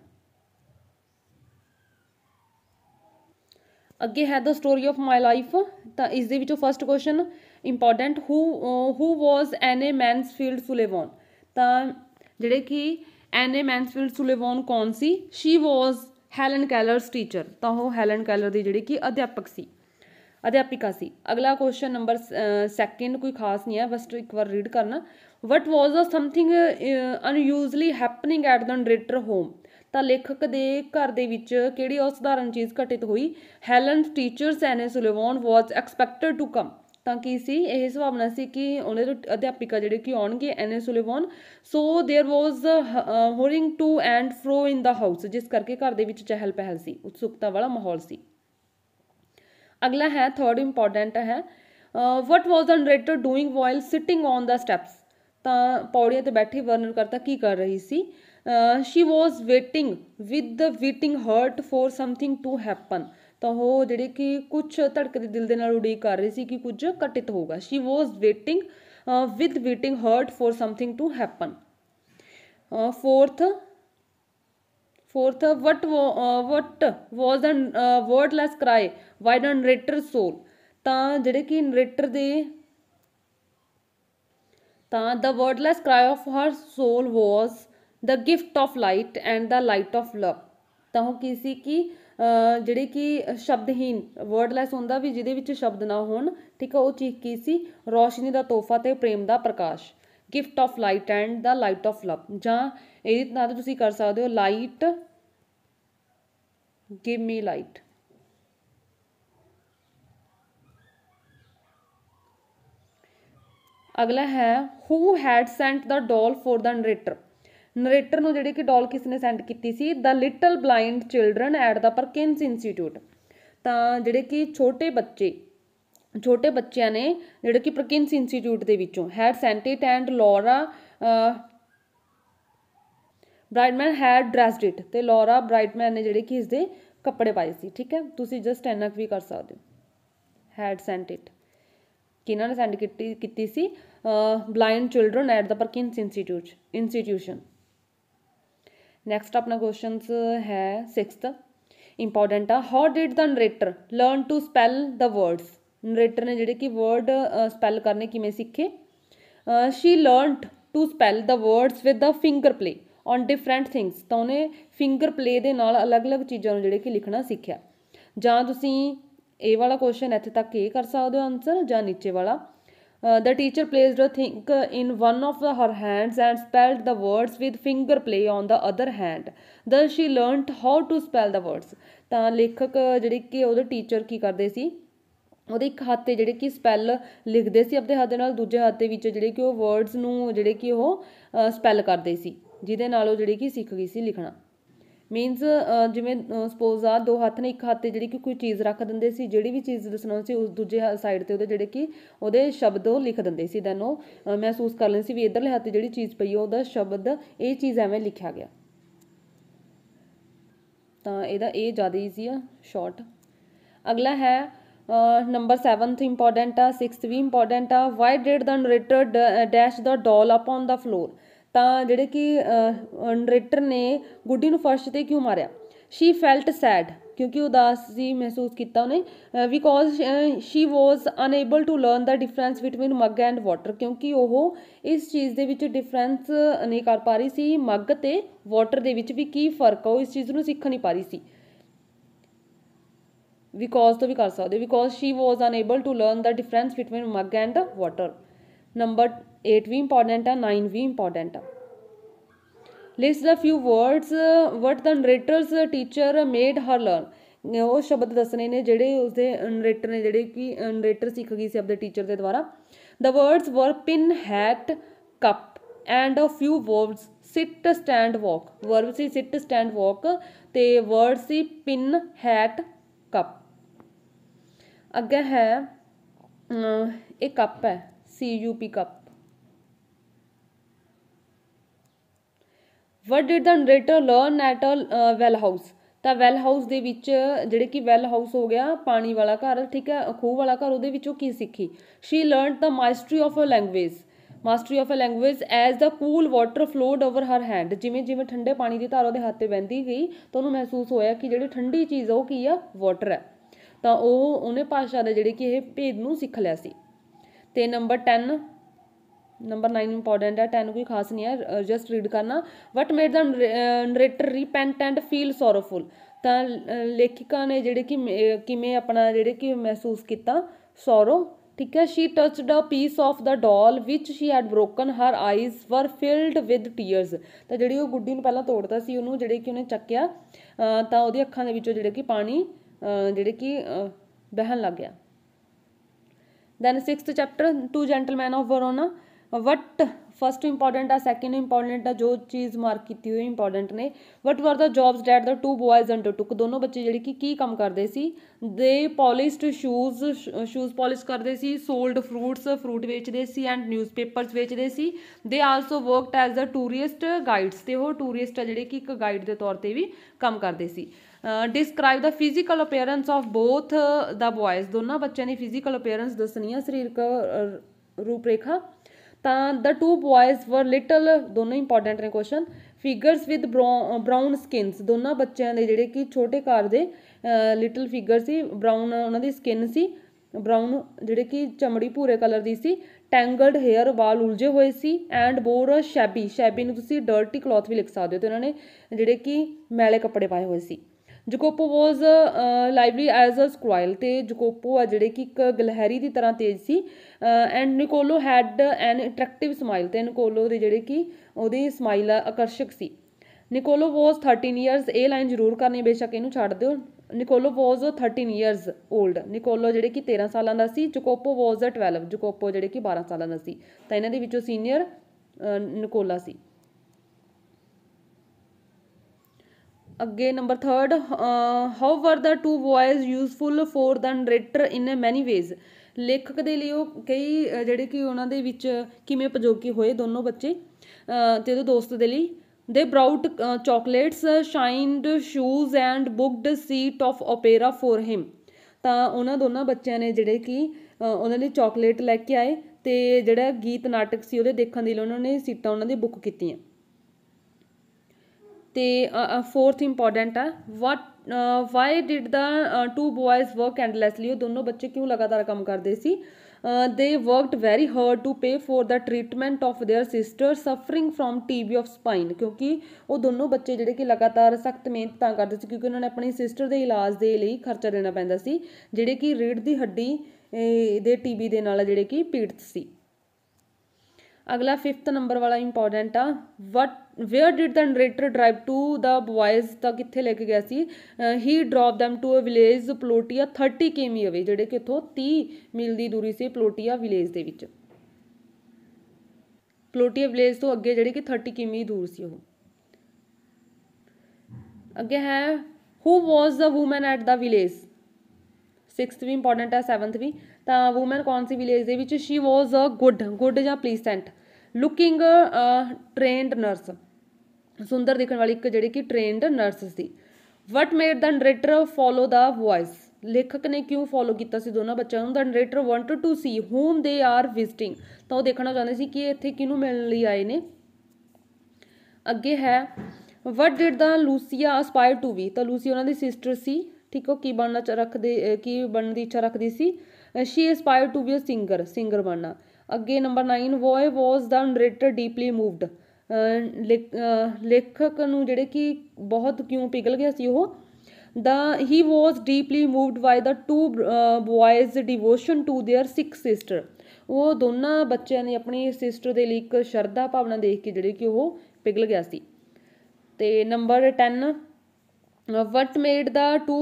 Speaker 1: ਅੱਗੇ ਹੈ the story of my life ਤਾਂ ਇਸ ਦੇ ਵਿੱਚੋਂ first question important who who was Anne Mansfield ਸੁਲੇਵਨ ਤਾਂ ਜਿਹੜੇ ਕਿ ਐਨੇ ਮੈਨਸਫੀਲਡ ਸੁਲੇਵਨ ਕੌਣ ਸੀ she was Helen Keller's teacher ਤਾਂ ਉਹ ਹੈਲਨ ਕੈਲਰ ਦੀ ਜਿਹੜੀ ਕਿ ਅਧਿਆਪਕ ਸੀ ਅਧਿਆਪਿਕਾ ਸੀ ਅਗਲਾ ਕੁਐਸਚਨ ਨੰਬਰ ਸੈਕਿੰਡ ਕੋਈ ਖਾਸ ਨਹੀਂ ਹੈ ਬਸ ਇੱਕ ਵਾਰ ਰੀਡ ਕਰਨਾ what was the something unusually happening at the narrator home ਤਾਂ ਲੇਖਕ ਦੇ ਘਰ ਦੇ ਵਿੱਚ ਕਿਹੜੀ ਅਸਧਾਰਨ ਚੀਜ਼ ਘਟਿਤ ਹੋਈ ਹੈਲਨ ਟੀਚਰਸ ਸੈਨੇ Sullivan was expected to come ਤਾਂ ਕੀ ਸੀ ਇਹ ਸੁਭਾਵਨਾ ਸੀ ਕਿ ਉਹਨੇ ਦੇ ਅਧਿਆਪਿਕਾ ਜਿਹੜੇ ਕਿ ਆਉਣਗੇ Anne S Sullivan so there was hurrying to and fro in the house ਜਿਸ ਕਰਕੇ ਘਰ ਦੇ ਵਿੱਚ ਚਹਿਲ ਪਹਿਲ ਸੀ ਉਤਸੁਕਤਾ ਵਾਲਾ ਮਾਹੌਲ ਸੀ अगला है थर्ड इंपोर्टेंट है what was the narrator doing while sitting on the steps तो पौड़िया तो बैठे वर्णन करता की कर रही सी she was waiting with the beating heart for something to happen तो वो जेडे कि कुछ धड़कते दिल के उड़ीक कर रही थी कि कुछ घटित होगा she was waiting with waiting heart for something to happen fourth fourth what what was then wordless cry why cry by ਸੋਲ ਤਾਂ ਜਿਹੜੇ ਕਿ ਨਰੇਟਰ ਦੇ ਤਾਂ the wordless cry of her soul was the gift of light and the light of love ਤਾਂ ਉਹ ਕੀ ਸੀ ਕਿ ਜਿਹੜੇ ਕਿ ਸ਼ਬਦਹੀਨ ਵਰਡਲੈਸ ਹੁੰਦਾ ਵੀ ਜਿਹਦੇ ਵਿੱਚ ਸ਼ਬਦ ਨਾ ਹੋਣ ਠੀਕ ਆ ਉਹ ਚੀਜ਼ ਕੀ ਸੀ ਰੋਸ਼ਨੀ ਦਾ ਤੋਹਫਾ ਤੇ ਪ੍ਰੇਮ ਦਾ ਪ੍ਰਕਾਸ਼ gift of light and the light of love ਜਾਂ ਇਹਦੀ ਤਾਂ ਤੁਸੀਂ ਕਰ ਸਕਦੇ ਹੋ ਲਾਈਟ ਗਿਵ ਮੀ ਲਾਈਟ ਅਗਲਾ ਹੈ who had sent the doll for the narrator narrator ਨੂੰ ਜਿਹੜੀ ਕਿ ਡੋਲ ਕਿਸ ਨੇ ਸੈਂਡ ਕੀਤੀ ਸੀ the little blind children at the Perkins Institute ਤਾਂ ਜਿਹੜੇ ਕਿ ਛੋਟੇ ਬੱਚੇ ਛੋਟੇ ਬੱਚਿਆਂ ਨੇ ਜਿਹੜੇ ਕਿ ਪਰਕਿੰਸ ਇੰਸਟੀਚਿਊਟ ਦੇ ਵਿੱਚੋਂ had it and Laura Bridgman had dressed it ਤੇ ਲੌਰਾ ਬ੍ਰਾਈਟਮੈਨ ਨੇ ਜਿਹੜੇ ਕਿ ਇਸ ਦੇ ਕੱਪੜੇ ਪਾਏ ਸੀ ਠੀਕ ਹੈ ਤੁਸੀਂ ਜਸਟ ਐਨਕ ਵੀ ਕਰ ਸਕਦੇ ਹੋ ਹੈਡ ਸੈਂਟ ਇਟ ਕਿਨਾਂ ਨੇ ਸੈਂਡ ਕੀਤੀ ਕੀਤੀ ਸੀ blind children at the Perkins Institute institution next ਆਪਣਾ ਕੁਐਸਚਨਸ ਹੈ 6th ਇੰਪੋਰਟੈਂਟ ਆ how did the narrator learn to spell the words narrator ਨੇ ਜਿਹੜੇ ਕਿ ਵਰਡ ਸਪੈਲ ਕਰਨੇ ਕਿਵੇਂ ਸਿੱਖੇ she learned to spell the words with the finger play on different things ਤਾਂ ਉਹਨੇ ਫਿੰਗਰ ਪਲੇ ਦੇ ਨਾਲ ਅਲੱਗ-ਅਲੱਗ ਚੀਜ਼ਾਂ ਨੂੰ ਜਿਹੜੇ ਕਿ ਲਿਖਣਾ ਸਿੱਖਿਆ ਜਾਂ ਤੁਸੀਂ ਇਹ ਵਾਲਾ ਕੁਐਸਚਨ ਇੱਥੇ ਤੱਕ ਇਹ ਕਰ ਸਕਦੇ ਹੋ ਆਨਸਰ ਜਾਂ ਨੀਚੇ ਵਾਲਾ the teacher placed a thing in one of the, her hands and spelled the words with finger play on the other hand then she learnt how to spell the words ਤਾਂ ਲੇਖਕ ਜਿਹੜੇ ਕਿ ਉਹਦੇ ਟੀਚਰ ਕੀ ਕਰਦੇ ਸੀ ਉਹਦੇ ਇੱਕ ਹੱਥ ਤੇ ਜਿਹੜੇ ਕਿ ਸਪੈਲ ਲਿਖਦੇ ਸੀ ਆਪਣੇ ਹੱਥ ਦੇ ਨਾਲ ਦੂਜੇ ਹੱਥ ਦੇ ਵਿੱਚ ਜਿਹੜੇ ਕਿ ਉਹ ਵਰਡਸ ਨੂੰ ਜਿਹੜੇ ਕਿ ਉਹ ਸਪੈਲ ਕਰਦੇ ਸੀ ਜਿਹਦੇ ਨਾਲ ਉਹ ਜਿਹੜੀ ਕਿ ਸਿੱਖ ਗਈ ਸੀ ਲਿਖਣਾ ਮੀਨਸ ਜਿਵੇਂ ਸਪੋਜ਼ ਆ ਦੋ ਹੱਥ ਨੇ ਇੱਕ ਹੱਥ ਤੇ ਜਿਹੜੀ ਕਿ ਕੋਈ ਚੀਜ਼ ਰੱਖ ਦਿੰਦੇ ਸੀ ਜਿਹੜੀ ਵੀ ਚੀਜ਼ ਦੱਸਣਾ ਸੀ ਉਸ ਦੂਜੇ ਸਾਈਡ ਤੇ ਉਹਦੇ ਜਿਹੜੇ ਕਿ ਉਹਦੇ ਸ਼ਬਦ ਉਹ ਲਿਖ ਦਿੰਦੇ ਸੀ ਦੈਨ ਉਹ ਮਹਿਸੂਸ ਕਰ ਲੈਂਦੇ ਸੀ ਵੀ ਇਧਰਲੇ ਹੱਥ ਤੇ ਜਿਹੜੀ ਚੀਜ਼ ਪਈ ਹੈ ਉਹਦਾ ਸ਼ਬਦ ਇਹ ਚੀਜ਼ ਐਵੇਂ ਲਿਖਿਆ ਗਿਆ ਤਾਂ ਇਹਦਾ ਇਹ ਜ਼ਿਆਦਾ ਈਜ਼ੀ ਆ ਸ਼ਾਰਟ ਅਗਲਾ ਹੈ ਨੰਬਰ 7th ਇੰਪੋਰਟੈਂਟ ਆ 6th ਵੀ ਇੰਪੋਰਟੈਂਟ ਆ why did the narrator dash the doll up on the floor ਤਾਂ ਜਿਹੜੇ ਕਿ ਨਰੇਟਰ ਨੇ ਗੁੱਡੀ ਨੂੰ ਫਰਸ਼ ਤੇ ਕਿਉਂ ਮਾਰਿਆ ਸ਼ੀ ਫੈਲਟ ਸੈਡ ਕਿਉਂਕਿ ਉਦਾਸ ਸੀ ਮਹਿਸੂਸ ਕੀਤਾ ਉਹਨੇ because she was unable to learn the difference between mug and water ਕਿਉਂਕਿ ਉਹ ਇਸ ਚੀਜ਼ ਦੇ ਵਿੱਚ ਡਿਫਰੈਂਸ ਨਹੀਂ ਕਰ ਪਾ ਰਹੀ ਸੀ ਮੱਗ ਤੇ ਵਾਟਰ ਦੇ ਵਿੱਚ ਵੀ ਕੀ ਫਰਕ ਆ ਉਹ ਇਸ ਚੀਜ਼ ਨੂੰ ਸਿੱਖ ਨਹੀਂ ਪਾ ਰਹੀ ਸੀ ਬਿਕੋਜ਼ ਤੋਂ ਵੀ ਕਰ ਸਕਦੇ because she was unable to learn the difference between mug and water number 8 ਵੀ ਇੰਪੋਰਟੈਂਟ ਆ 9 ਵੀ ਇੰਪੋਰਟੈਂਟ ਆ list the few words what the narrator's teacher made her learn ਉਹ ਸ਼ਬਦ ਦੱਸਨੇ ਨੇ ਜਿਹੜੇ ਉਸਦੇ ਨਰੇਟਰ ਨੇ ਜਿਹੜੇ ਕਿ ਨਰੇਟਰ ਸਿੱਖ ਗਈ ਸੀ ਆਪਦੇ ਟੀਚਰ ਦੇ ਦੁਆਰਾ the words were pin hat cup and a few verbs sit stand walk verb ਸੀ ਸਿਟ ਸਟੈਂਡ ਵਾਕ ਤੇ ਵਰਡ ਸੀ ਪਿਨ ਹੈਟ ਕੱਪ ਅੱਗੇ ਹੈ ਇਹ ਕੱਪ ਹੈ C U P cup what did the narrator learn at a well house ਤਾਂ ਵੈਲ ਹਾਊਸ ਦੇ ਵਿੱਚ ਜਿਹੜੇ ਕਿ ਵੈਲ ਹਾਊਸ ਹੋ ਗਿਆ ਪਾਣੀ ਵਾਲਾ ਘਰ ਠੀਕ ਹੈ ਖੂਹ ਵਾਲਾ ਘਰ ਉਹਦੇ ਵਿੱਚੋਂ ਕੀ ਸਿੱਖੀ she learned the mastery of a language mastery of a language as the cool water flowed over her hand ਜਿਵੇਂ ਜਿਵੇਂ ਠੰਡੇ ਪਾਣੀ ਦੀ ਧਾਰ ਉਹਦੇ ਹੱਥ ਤੇ ਵਹਿੰਦੀ ਗਈ ਤਾਂ ਉਹਨੂੰ ਮਹਿਸੂਸ ਹੋਇਆ ਕਿ ਜਿਹੜੀ ਠੰਡੀ ਚੀਜ਼ ਉਹ ਕੀ ਆ ਵਾਟਰ ਹੈ ਤਾਂ ਉਹ ਉਹਨੇ ਭਾਸ਼ਾ ਦੇ ਜਿਹੜੇ ਕਿ ਇਹ ਭੇਦ ਨੂੰ ਸਿੱਖ ਲਿਆ ਸੀ ਤੇ ਨੰਬਰ 10 ਨੰਬਰ 9 ਇੰਪੋਰਟੈਂਟ ਹੈ 10 ਕੋਈ ਖਾਸ ਨਹੀਂ ਹੈ ਜਸਟ ਰੀਡ ਕਰਨਾ what made them narrator repent and feel sorrowful ਤਾਂ ਲੇਖਿਕਾ ਨੇ ਜਿਹੜੇ ਕਿ ਕਿਵੇਂ ਆਪਣਾ ਜਿਹੜੇ ਕਿ ਮਹਿਸੂਸ ਕੀਤਾ ਸੋਰੋ ਠੀਕ ਹੈ she touched a piece of the doll which she had broken her eyes were filled with tears ਤਾਂ ਜਿਹੜੀ ਉਹ ਗੁੱਡੀ ਨੂੰ ਪਹਿਲਾਂ ਤੋੜਦਾ ਸੀ ਉਹਨੂੰ ਜਿਹੜੇ ਕਿ ਉਹਨੇ ਚੱਕਿਆ ਤਾਂ ਉਹਦੀ ਅੱਖਾਂ ਦੇ ਵਿੱਚੋਂ ਜਿਹੜੇ ਕਿ ਪਾਣੀ ਜਿਹੜੇ ਕਿ ਬਹਿਣ ਲੱਗ ਗਿਆ then 6th chapter two gentlemen of Verona what first important ਆ ਸੈਕਿੰਡ ਇੰਪੋਰਟੈਂਟ ਆ ਜੋ ਚੀਜ਼ ਮਾਰਕ ਕੀਤੀ ਹੋਈ ਇੰਪੋਰਟੈਂਟ ਨੇ what were the jobs that the two boys undertook ਦੋਨੋਂ ਬੱਚੇ ਜਿਹੜੇ ਕਿ ਕੀ ਕੰਮ ਕਰਦੇ ਸੀ ਦੇ ਪੋਲਿਸ਼ਡ ਸ਼ੂਜ਼ ਸ਼ੂਜ਼ ਪੋਲਿਸ਼ ਕਰਦੇ ਸੀ ਸੋਲਡ ਫਰੂਟਸ ਫਰੂਟ ਵੇਚਦੇ ਸੀ ਐਂਡ ਨਿਊਜ਼ਪੇਪਰਸ ਵੇਚਦੇ ਸੀ they also worked as a tourist guides ਤੇ ਉਹ ਟੂਰਿਸਟ ਆ ਜਿਹੜੇ ਕਿ ਇੱਕ ਗਾਈਡ ਦੇ ਤੌਰ ਤੇ ਵੀ ਕੰਮ ਕਰਦੇ ਸੀ describe the physical appearance of both the boys ਦੋਨਾਂ ਬੱਚਿਆਂ ਦੀ ਫਿਜ਼ੀਕਲ ਅਪੀਅਰੈਂਸ ਦੱਸਣੀ ਆ ਸਰੀਰਕ ਰੂਪ ਰੇਖਾ ਤਾਂ ਦ ਟੂ ਬॉयਜ਼ ਵਰ ਲਿਟਲ ਦੋਨੋਂ ਇੰਪੋਰਟੈਂਟ ਨੇ question figures with brown skins ਦੋਨਾਂ ਬੱਚਿਆਂ ਦੇ ਜਿਹੜੇ ਕਿ ਛੋਟੇ ਕਾਰ ਦੇ ਲਿਟਲ ਫਿਗਰ ਸੀ ਬ੍ਰਾਊਨ ਉਹਨਾਂ ਦੀ ਸਕਿਨ ਸੀ ਬ੍ਰਾਊਨ ਜਿਹੜੇ ਕਿ ਚਮੜੀ ਭੂਰੇ ਕਲਰ ਦੀ ਸੀ ਟੈਂਗਲਡ ਹੇਅਰ ਵਾਲ ਉਲਝੇ ਹੋਏ ਸੀ ਐਂਡ ਬੋਰ ਸ਼ੈਬੀ ਸ਼ੈਬੀ ਨੂੰ ਤੁਸੀਂ ਡਰਟੀ ਕਲੋਥ ਵੀ ਲਿਖ ਸਕਦੇ ਹੋ ਤੇ ਉਹਨਾਂ ਨੇ ਜਿਹੜੇ ਕਿ ਮੈਲੇ ਕੱਪੜੇ ਪਾਏ ਹੋਏ ਸੀ ਜਕੋਪੋ ਵਾਸ ਲਾਈਵਲੀ ਐਜ਼ ਅ ਸਕੁਆਇਲ ਤੇ ਜਕੋਪੋ ਆ ਜਿਹੜੇ ਕਿ ਇੱਕ ਗਲਹਿਰੀ ਦੀ ਤਰ੍ਹਾਂ ਤੇਜ਼ ਸੀ and Nicola had an attractive smile ਤੇ ਨਿਕੋਲੋ ਦੇ ਜਿਹੜੇ ਕਿ ਉਹਦੀ ਸਮਾਈਲ ਆਕਰਸ਼ਕ ਸੀ ਨਿਕੋਲੋ ਵਾਸ 13 ਇਅਰਸ ਇਹ ਲਾਈਨ ਜ਼ਰੂਰ ਕਰਨੀ ਬੇਸ਼ੱਕ ਇਹਨੂੰ ਛੱਡ ਦਿਓ ਨਿਕੋਲੋ ਵਾਸ 13 ਇਅਰਸ 올ਡ ਨਿਕੋਲੋ ਜਿਹੜੇ ਕਿ 13 ਸਾਲਾਂ ਦਾ ਸੀ ਜਕੋਪੋ ਵਾਸ 12 ਜਕੋਪੋ ਜਿਹੜੇ ਕਿ 12 ਸਾਲਾਂ ਦਾ ਸੀ ਤਾਂ ਇਹਨਾਂ ਦੇ ਵਿੱਚੋਂ ਸੀਨੀਅਰ ਨਿਕੋਲਾ ਸੀ ਅੱਗੇ number 3 how were the two boys useful for the narrator in many ways ਲੇਖਕ ਦੇ ਲਈ ਉਹ ਕਈ ਜਿਹੜੇ ਕਿ ਉਹਨਾਂ ਦੇ ਵਿੱਚ ਕਿਵੇਂ ਉਪਯੋਗੀ ਹੋਏ ਦੋਨੋਂ ਬੱਚੇ ਤੇ ਉਹ ਦੋਸਤ ਦੇ ਲਈ they brought chocolates shined shoes and booked seat of opera for him ਤਾਂ ਉਹਨਾਂ ਦੋਨਾਂ ਬੱਚਿਆਂ ਨੇ ਜਿਹੜੇ ਕਿ ਉਹਨਾਂ ਲਈ ਚਾਕਲੇਟ ਲੈ ਕੇ ਆਏ ਤੇ ਜਿਹੜਾ ਗੀਤ ਨਾਟਕ ਸੀ ਉਹਦੇ ਦੇਖਣ ਦੇ ਲਈ ਉਹਨਾਂ ਨੇ ਸੀਟਾਂ ਉਹਨਾਂ ਦੀ ਬੁੱਕ ਕੀਤੀਆਂ ਤੇ ਫੋਰਥ ਇੰਪੋਰਟੈਂਟ ਆ what why did the two boys work endlessly ਉਹ ਦੋਨੋਂ ਬੱਚੇ ਕਿਉਂ ਲਗਾਤਾਰ ਕੰਮ ਕਰਦੇ ਸੀ they worked very hard to pay for the treatment of their sister suffering from TB of spine ਕਿਉਂਕਿ ਉਹ ਦੋਨੋਂ ਬੱਚੇ ਜਿਹੜੇ ਕਿ ਲਗਾਤਾਰ ਸਖਤ ਮਿਹਨਤ ਤਾਂ ਕਰਦੇ ਸੀ ਕਿਉਂਕਿ ਉਹਨਾਂ ਨੇ ਆਪਣੀ ਸਿਸਟਰ ਦੇ ਇਲਾਜ ਦੇ ਲਈ ਖਰਚਾ ਦੇਣਾ ਪੈਂਦਾ ਸੀ ਜਿਹੜੇ ਕਿ ਰੀੜ ਦੀ ਹੱਡੀ ਦੇ ਟੀਬੀ ਦੇ ਨਾਲ ਜਿਹੜੇ ਕਿ ਪੀੜਤ ਸੀ ਅਗਲਾ 5th ਨੰਬਰ ਵਾਲਾ ਇੰਪੋਰਟੈਂਟ ਆ what where did the narrator drive to the boys ਤਾਂ ਕਿੱਥੇ ਲੈ ਕੇ ਗਿਆ ਸੀ he drop them to a village Poleta 30 ਕਿਮੀ ਅਵੇ ਜਿਹੜੇ ਕਿ ਇਥੋਂ 30 ਮੀਲ ਦੀ ਦੂਰੀ ਸੀ ਪਲੋਟੀਆ ਵਿਲੇਜ ਦੇ ਵਿੱਚ ਪਲੋਟੀਆ ਵਿਲੇਜ ਤੋਂ ਅੱਗੇ ਜਿਹੜੇ ਕਿ 30 ਕਿਮੀ ਦੂਰ ਸੀ ਉਹ ਅੱਗੇ ਹੈ who was the woman at the village 6th ਵੀ ਇੰਪੋਰਟੈਂਟ ਹੈ 7th ਵੀ ਤਾਂ ਊਮਨ ਕੌਣ ਸੀ ਵਿਲੇਜ ਦੇ ਵਿੱਚ she was a good good ਜਾਂ ਪਲੀਸੈਂਟ ਲੁਕਿੰਗ ਟ੍ਰੇਨਡ ਨਰਸ ਸੁੰਦਰ ਦੇਖਣ ਵਾਲੀ ਇੱਕ ਜਿਹੜੀ ਕਿ ਟ੍ਰੇਨਡ ਨਰਸ ਸੀ what made the narrator follow the boys ਲੇਖਕ ਨੇ ਕਿਉਂ ਫੋਲੋ ਕੀਤਾ ਸੀ ਦੋਨਾਂ ਬੱਚਿਆਂ ਨੂੰ the narrator wanted to see whom they are visiting ਤਾਂ ਉਹ ਦੇਖਣਾ ਚਾਹੁੰਦੇ ਸੀ ਕਿ ਇੱਥੇ ਕਿਹਨੂੰ ਮਿਲਣ ਲਈ ਆਏ ਨੇ ਅੱਗੇ ਹੈ what did the Lucia aspire to be ਤਾਂ ਲੂਸੀ ਉਹਨਾਂ ਦੀ ਸਿਸਟਰ ਸੀ ਠੀਕ ਉਹ ਕੀ ਬਣਨਾ ਚਾਹ ਰੱਖਦੇ ਕੀ ਬਣਨ ਦੀ ਇੱਛਾ ਰੱਖਦੀ ਸੀ she aspire to be a singer singer ਬਣਨਾ ਅੱਗੇ number 9 why was the narrator deeply moved ਲੇਖਕ ਨੂੰ ਜਿਹੜੇ ਕਿ ਬਹੁਤ ਕਿਉਂ ਪਿਗਲ ਗਿਆ ਸੀ ਉਹ the he was deeply moved by the two boys devotion to their sick sister ਉਹ ਦੋਨਾਂ ਬੱਚਿਆਂ ਨੇ ਆਪਣੀ ਸਿਸਟਰ ਦੇ ਲਈ ਇੱਕ ਸ਼ਰਧਾ ਭਾਵਨਾ ਦੇਖ ਕੇ ਜਿਹੜੇ ਕਿ ਉਹ ਪਿਗਲ ਗਿਆ ਸੀ ਤੇ number 10 made the two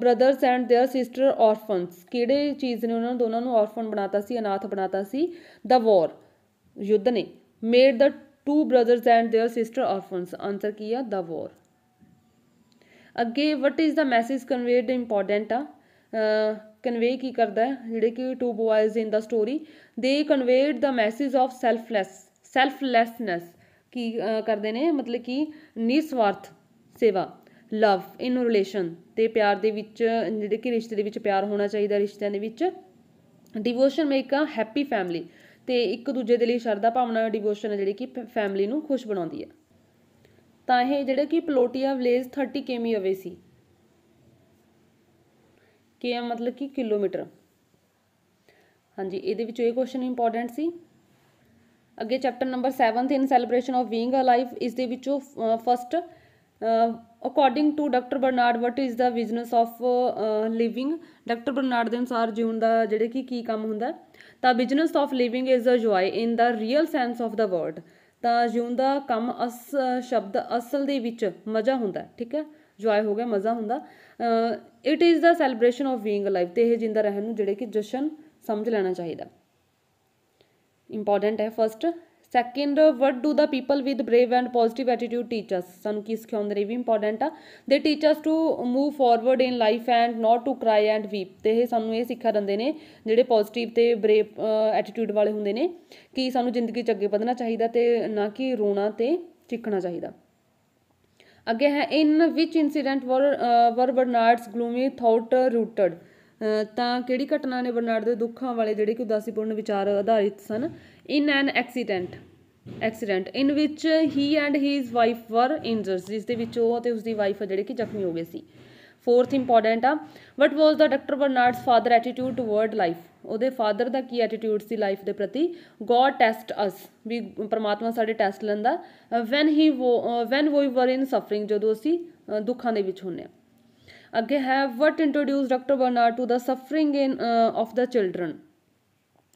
Speaker 1: brothers and their sister orphans ਕਿਹੜੇ ਚੀਜ਼ ਨੇ ਉਹਨਾਂ ਦੋਨਾਂ ਨੂੰ ਔਰਫਨ ਬਣਾਤਾ ਸੀ ਅਨਾਥ ਬਣਾਤਾ ਸੀ ਦਾ ਵਾਰ ਯੁੱਧ ਨੇ made the two brothers and their sister orphans answer ਕੀ ਆ ਦਾ ਵਾਰ ਅੱਗੇ what is the message conveyed important ਆ ਕਨਵੇ ਕੀ ਕਰਦਾ ਹੈ ਜਿਹੜੇ ਕਿ ਟੂ ਬॉयਜ਼ ਇਨ ਦਾ ਸਟੋਰੀ ਦੇ conveyed the message of selfless selflessness ਕੀ ਕਰਦੇ ਨੇ ਮਤਲਬ ਕਿ ਨਿਸਵਾਰਥ ਸੇਵਾ ਲਵ ਇਨ ਰਿਲੇਸ਼ਨ ਤੇ ਪਿਆਰ ਦੇ ਵਿੱਚ ਜਿਹੜੇ ਕਿ ਰਿਸ਼ਤੇ ਦੇ ਵਿੱਚ ਪਿਆਰ ਹੋਣਾ ਚਾਹੀਦਾ ਰਿਸ਼ਤਿਆਂ ਦੇ ਵਿੱਚ devotion make a happy family ਤੇ ਇੱਕ ਦੂਜੇ ਦੇ ਲਈ ਸ਼ਰਧਾ ਭਾਵਨਾ ਡਿਵੋਸ਼ਨ ਹੈ ਜਿਹੜੀ ਕਿ ਫੈਮਿਲੀ ਨੂੰ ਖੁਸ਼ ਬਣਾਉਂਦੀ ਹੈ ਤਾਂ ਇਹ ਜਿਹੜਾ ਕਿ ਪਲੋਟੀਆ ਵਿਲੇਜ 30 ਕਿਮੀ ਅਵੇ ਸੀ ਕੇ ਮਤਲਬ ਕਿ ਕਿਲੋਮੀਟਰ ਹਾਂਜੀ ਇਹਦੇ ਵਿੱਚ ਇਹ ਕੁਐਸਚਨ ਇੰਪੋਰਟੈਂਟ ਸੀ ਅੱਗੇ chapter number 7 in celebration of being alive ਇਸ ਦੇ ਵਿੱਚੋਂ first according to doctor Bernard what is the business of living doctor Bernard ਦੇ ਅਨੁਸਾਰ ਜਿਉਣ ਦਾ ਜਿਹੜੇ ਕਿ ਕੀ ਕੰਮ ਹੁੰਦਾ ਤਾਂ business of living is a joy in the real sense of the word ਤਾਂ ਜੀਵਨ ਦਾ ਕੰਮ ਅਸ ਸ਼ਬਦ ਅਸਲ ਦੇ ਵਿੱਚ ਮਜ਼ਾ ਹੁੰਦਾ ਠੀਕ ਹੈ ਜੋਏ ਹੋ ਗਿਆ ਮਜ਼ਾ ਹੁੰਦਾ it is the celebration of being alive ਤੇ ਇਹ ਜਿੰਦਾ ਰਹਿਣ ਨੂੰ ਜਿਹੜੇ ਕਿ ਜਸ਼ਨ ਸਮਝ ਲੈਣਾ ਚਾਹੀਦਾ ਇੰਪੋਰਟੈਂਟ ਹੈ first second what do the people with brave and positive attitude teach us ਸਾਨੂੰ ਕੀ ਸਿਖਾਉਂਦੇ ਨੇ ਵੀ ਇੰਪੋਰਟੈਂਟ ਆ they teach us to move forward in life and not to cry and weep ਤੇ ਇਹ ਸਾਨੂੰ ਇਹ ਸਿੱਖਿਆ ਦਿੰਦੇ ਨੇ ਜਿਹੜੇ ਪੋਜ਼ਿਟਿਵ ਤੇ ਬ੍ਰੇਵ ਐਟੀਟਿਊਡ ਵਾਲੇ ਹੁੰਦੇ ਨੇ ਕਿ ਸਾਨੂੰ ਜ਼ਿੰਦਗੀ 'ਚ ਅੱਗੇ ਵਧਣਾ ਚਾਹੀਦਾ ਤੇ ਨਾ ਕਿ ਰੋਣਾ ਤੇ ਚਿੱਕਣਾ ਚਾਹੀਦਾ ਅੱਗੇ ਹੈ ਇਨ ਵਿਚ ਇਨਸੀਡੈਂਟ ਵਰ ਬਰਨਾਰਡਸ ਗਲੂਮੀ ਥਾਟ ਰੂਟਡ ਤਾਂ ਕਿਹੜੀ ਘਟਨਾ ਨੇ ਬਰਨਾਰਡ ਦੇ ਦੁੱਖਾਂ ਵਾਲੇ ਜਿਹੜੇ ਕਿ ਉਦਾਸੀਪੂਰਨ ਵਿਚਾਰ ਆਧਾਰਿਤ ਸਨ ਇਨ ਐਨ ਐਕਸੀਡੈਂਟ ਐਕਸੀਡੈਂਟ ਇਨ ਵਿੱਚ ਹੀ and his wife were injured ਜਿਸ ਦੇ ਵਿੱਚ ਉਹ ਤੇ ਉਸਦੀ ਵਾਈਫ ਜਿਹੜੇ ਕਿ ਜ਼ਖਮੀ ਹੋ ਗਏ ਸੀ ਫੋਰਥ ਇੰਪੋਰਟੈਂਟ ਆ what was the doctor Bernard's father attitude toward life ਉਹਦੇ ਫਾਦਰ ਦਾ ਕੀ ਐਟੀਟਿਊਡ ਸੀ ਲਾਈਫ ਦੇ ਪ੍ਰਤੀ ਗੋਡ ਟੈਸਟ ਅਸ ਵੀ ਪਰਮਾਤਮਾ ਸਾਡੇ ਟੈਸਟ ਲੈਂਦਾ ਵੈਨ ਹੀ ਵੈਨ ਵੀ ਵਰ ਇਨ ਸਫਰਿੰਗ ਜਦੋਂ ਅਸੀਂ ਦੁੱਖਾਂ ਦੇ ਵਿੱਚ ਹੁੰਨੇ ਆ ਅੱਗੇ ਹੈ what introduce doctor Bernard to the suffering in of the children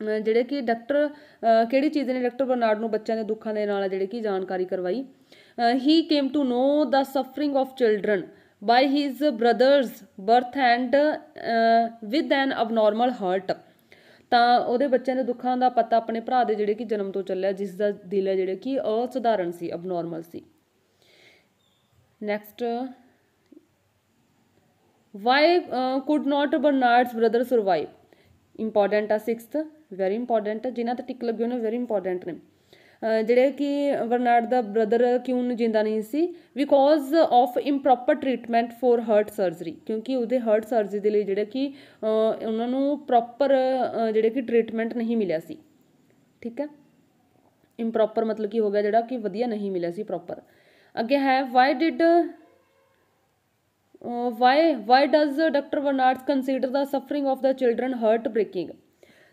Speaker 1: ਜਿਹੜੇ ਕਿ ਡਾਕਟਰ ਕਿਹੜੀ ਚੀਜ਼ ਨੇ ਡਾਕਟਰ ਬਰਨਾਰਡ ਨੂੰ ਬੱਚਿਆਂ ਦੇ ਦੁੱਖਾਂ ਦੇ ਨਾਲ ਜਿਹੜੇ ਕਿ ਜਾਣਕਾਰੀ ਕਰਵਾਈ he came to know the suffering of children by his brother's birth and with an abnormal heart ਤਾਂ ਉਹਦੇ ਬੱਚਿਆਂ ਦੇ ਦੁੱਖਾਂ ਦਾ ਪਤਾ ਆਪਣੇ ਭਰਾ ਦੇ ਜਿਹੜੇ ਕਿ ਜਨਮ ਤੋਂ ਚੱਲਿਆ ਜਿਸ ਦਾ ਦਿਲ ਹੈ ਜਿਹੜੇ ਕਿ ਅਸਧਾਰਨ ਸੀ ਅਬਨੋਰਮਲ ਸੀ next why could not Bernard's brother survive important ਆ 6th ਵੈਰੀ ਇੰਪੋਰਟੈਂਟ ਜਿਨ੍ਹਾਂ ਤੇ ਟਿਕ ਲੱਗੇ ਉਹਨੇ ਵੈਰੀ ਇੰਪੋਰਟੈਂਟ ਨੇ ਜਿਹੜੇ ਕਿ ਬਰਨਾਰਡ ਦਾ ਬ੍ਰਦਰ ਕਿਉਂ ਜਿੰਦਾ ਨਹੀਂ ਸੀ because of improper treatment for heart surgery ਕਿਉਂਕਿ ਉਹਦੇ ਹਰਟ ਸਰਜਰੀ ਦੇ ਲਈ ਜਿਹੜਾ ਕਿ ਉਹਨਾਂ ਨੂੰ ਪ੍ਰੋਪਰ ਜਿਹੜੇ ਕਿ ਟ੍ਰੀਟਮੈਂਟ ਨਹੀਂ ਮਿਲਿਆ ਸੀ ਠੀਕ ਹੈ ਇੰਪਰੋਪਰ ਮਤਲਬ ਕੀ ਹੋ ਗਿਆ ਜਿਹੜਾ ਕਿ ਵਧੀਆ ਨਹੀਂ ਮਿਲਿਆ ਸੀ ਪ੍ਰੋਪਰ ਅੱਗੇ ਹੈ why did why why does doctor Bernard consider the suffering of the children heart breaking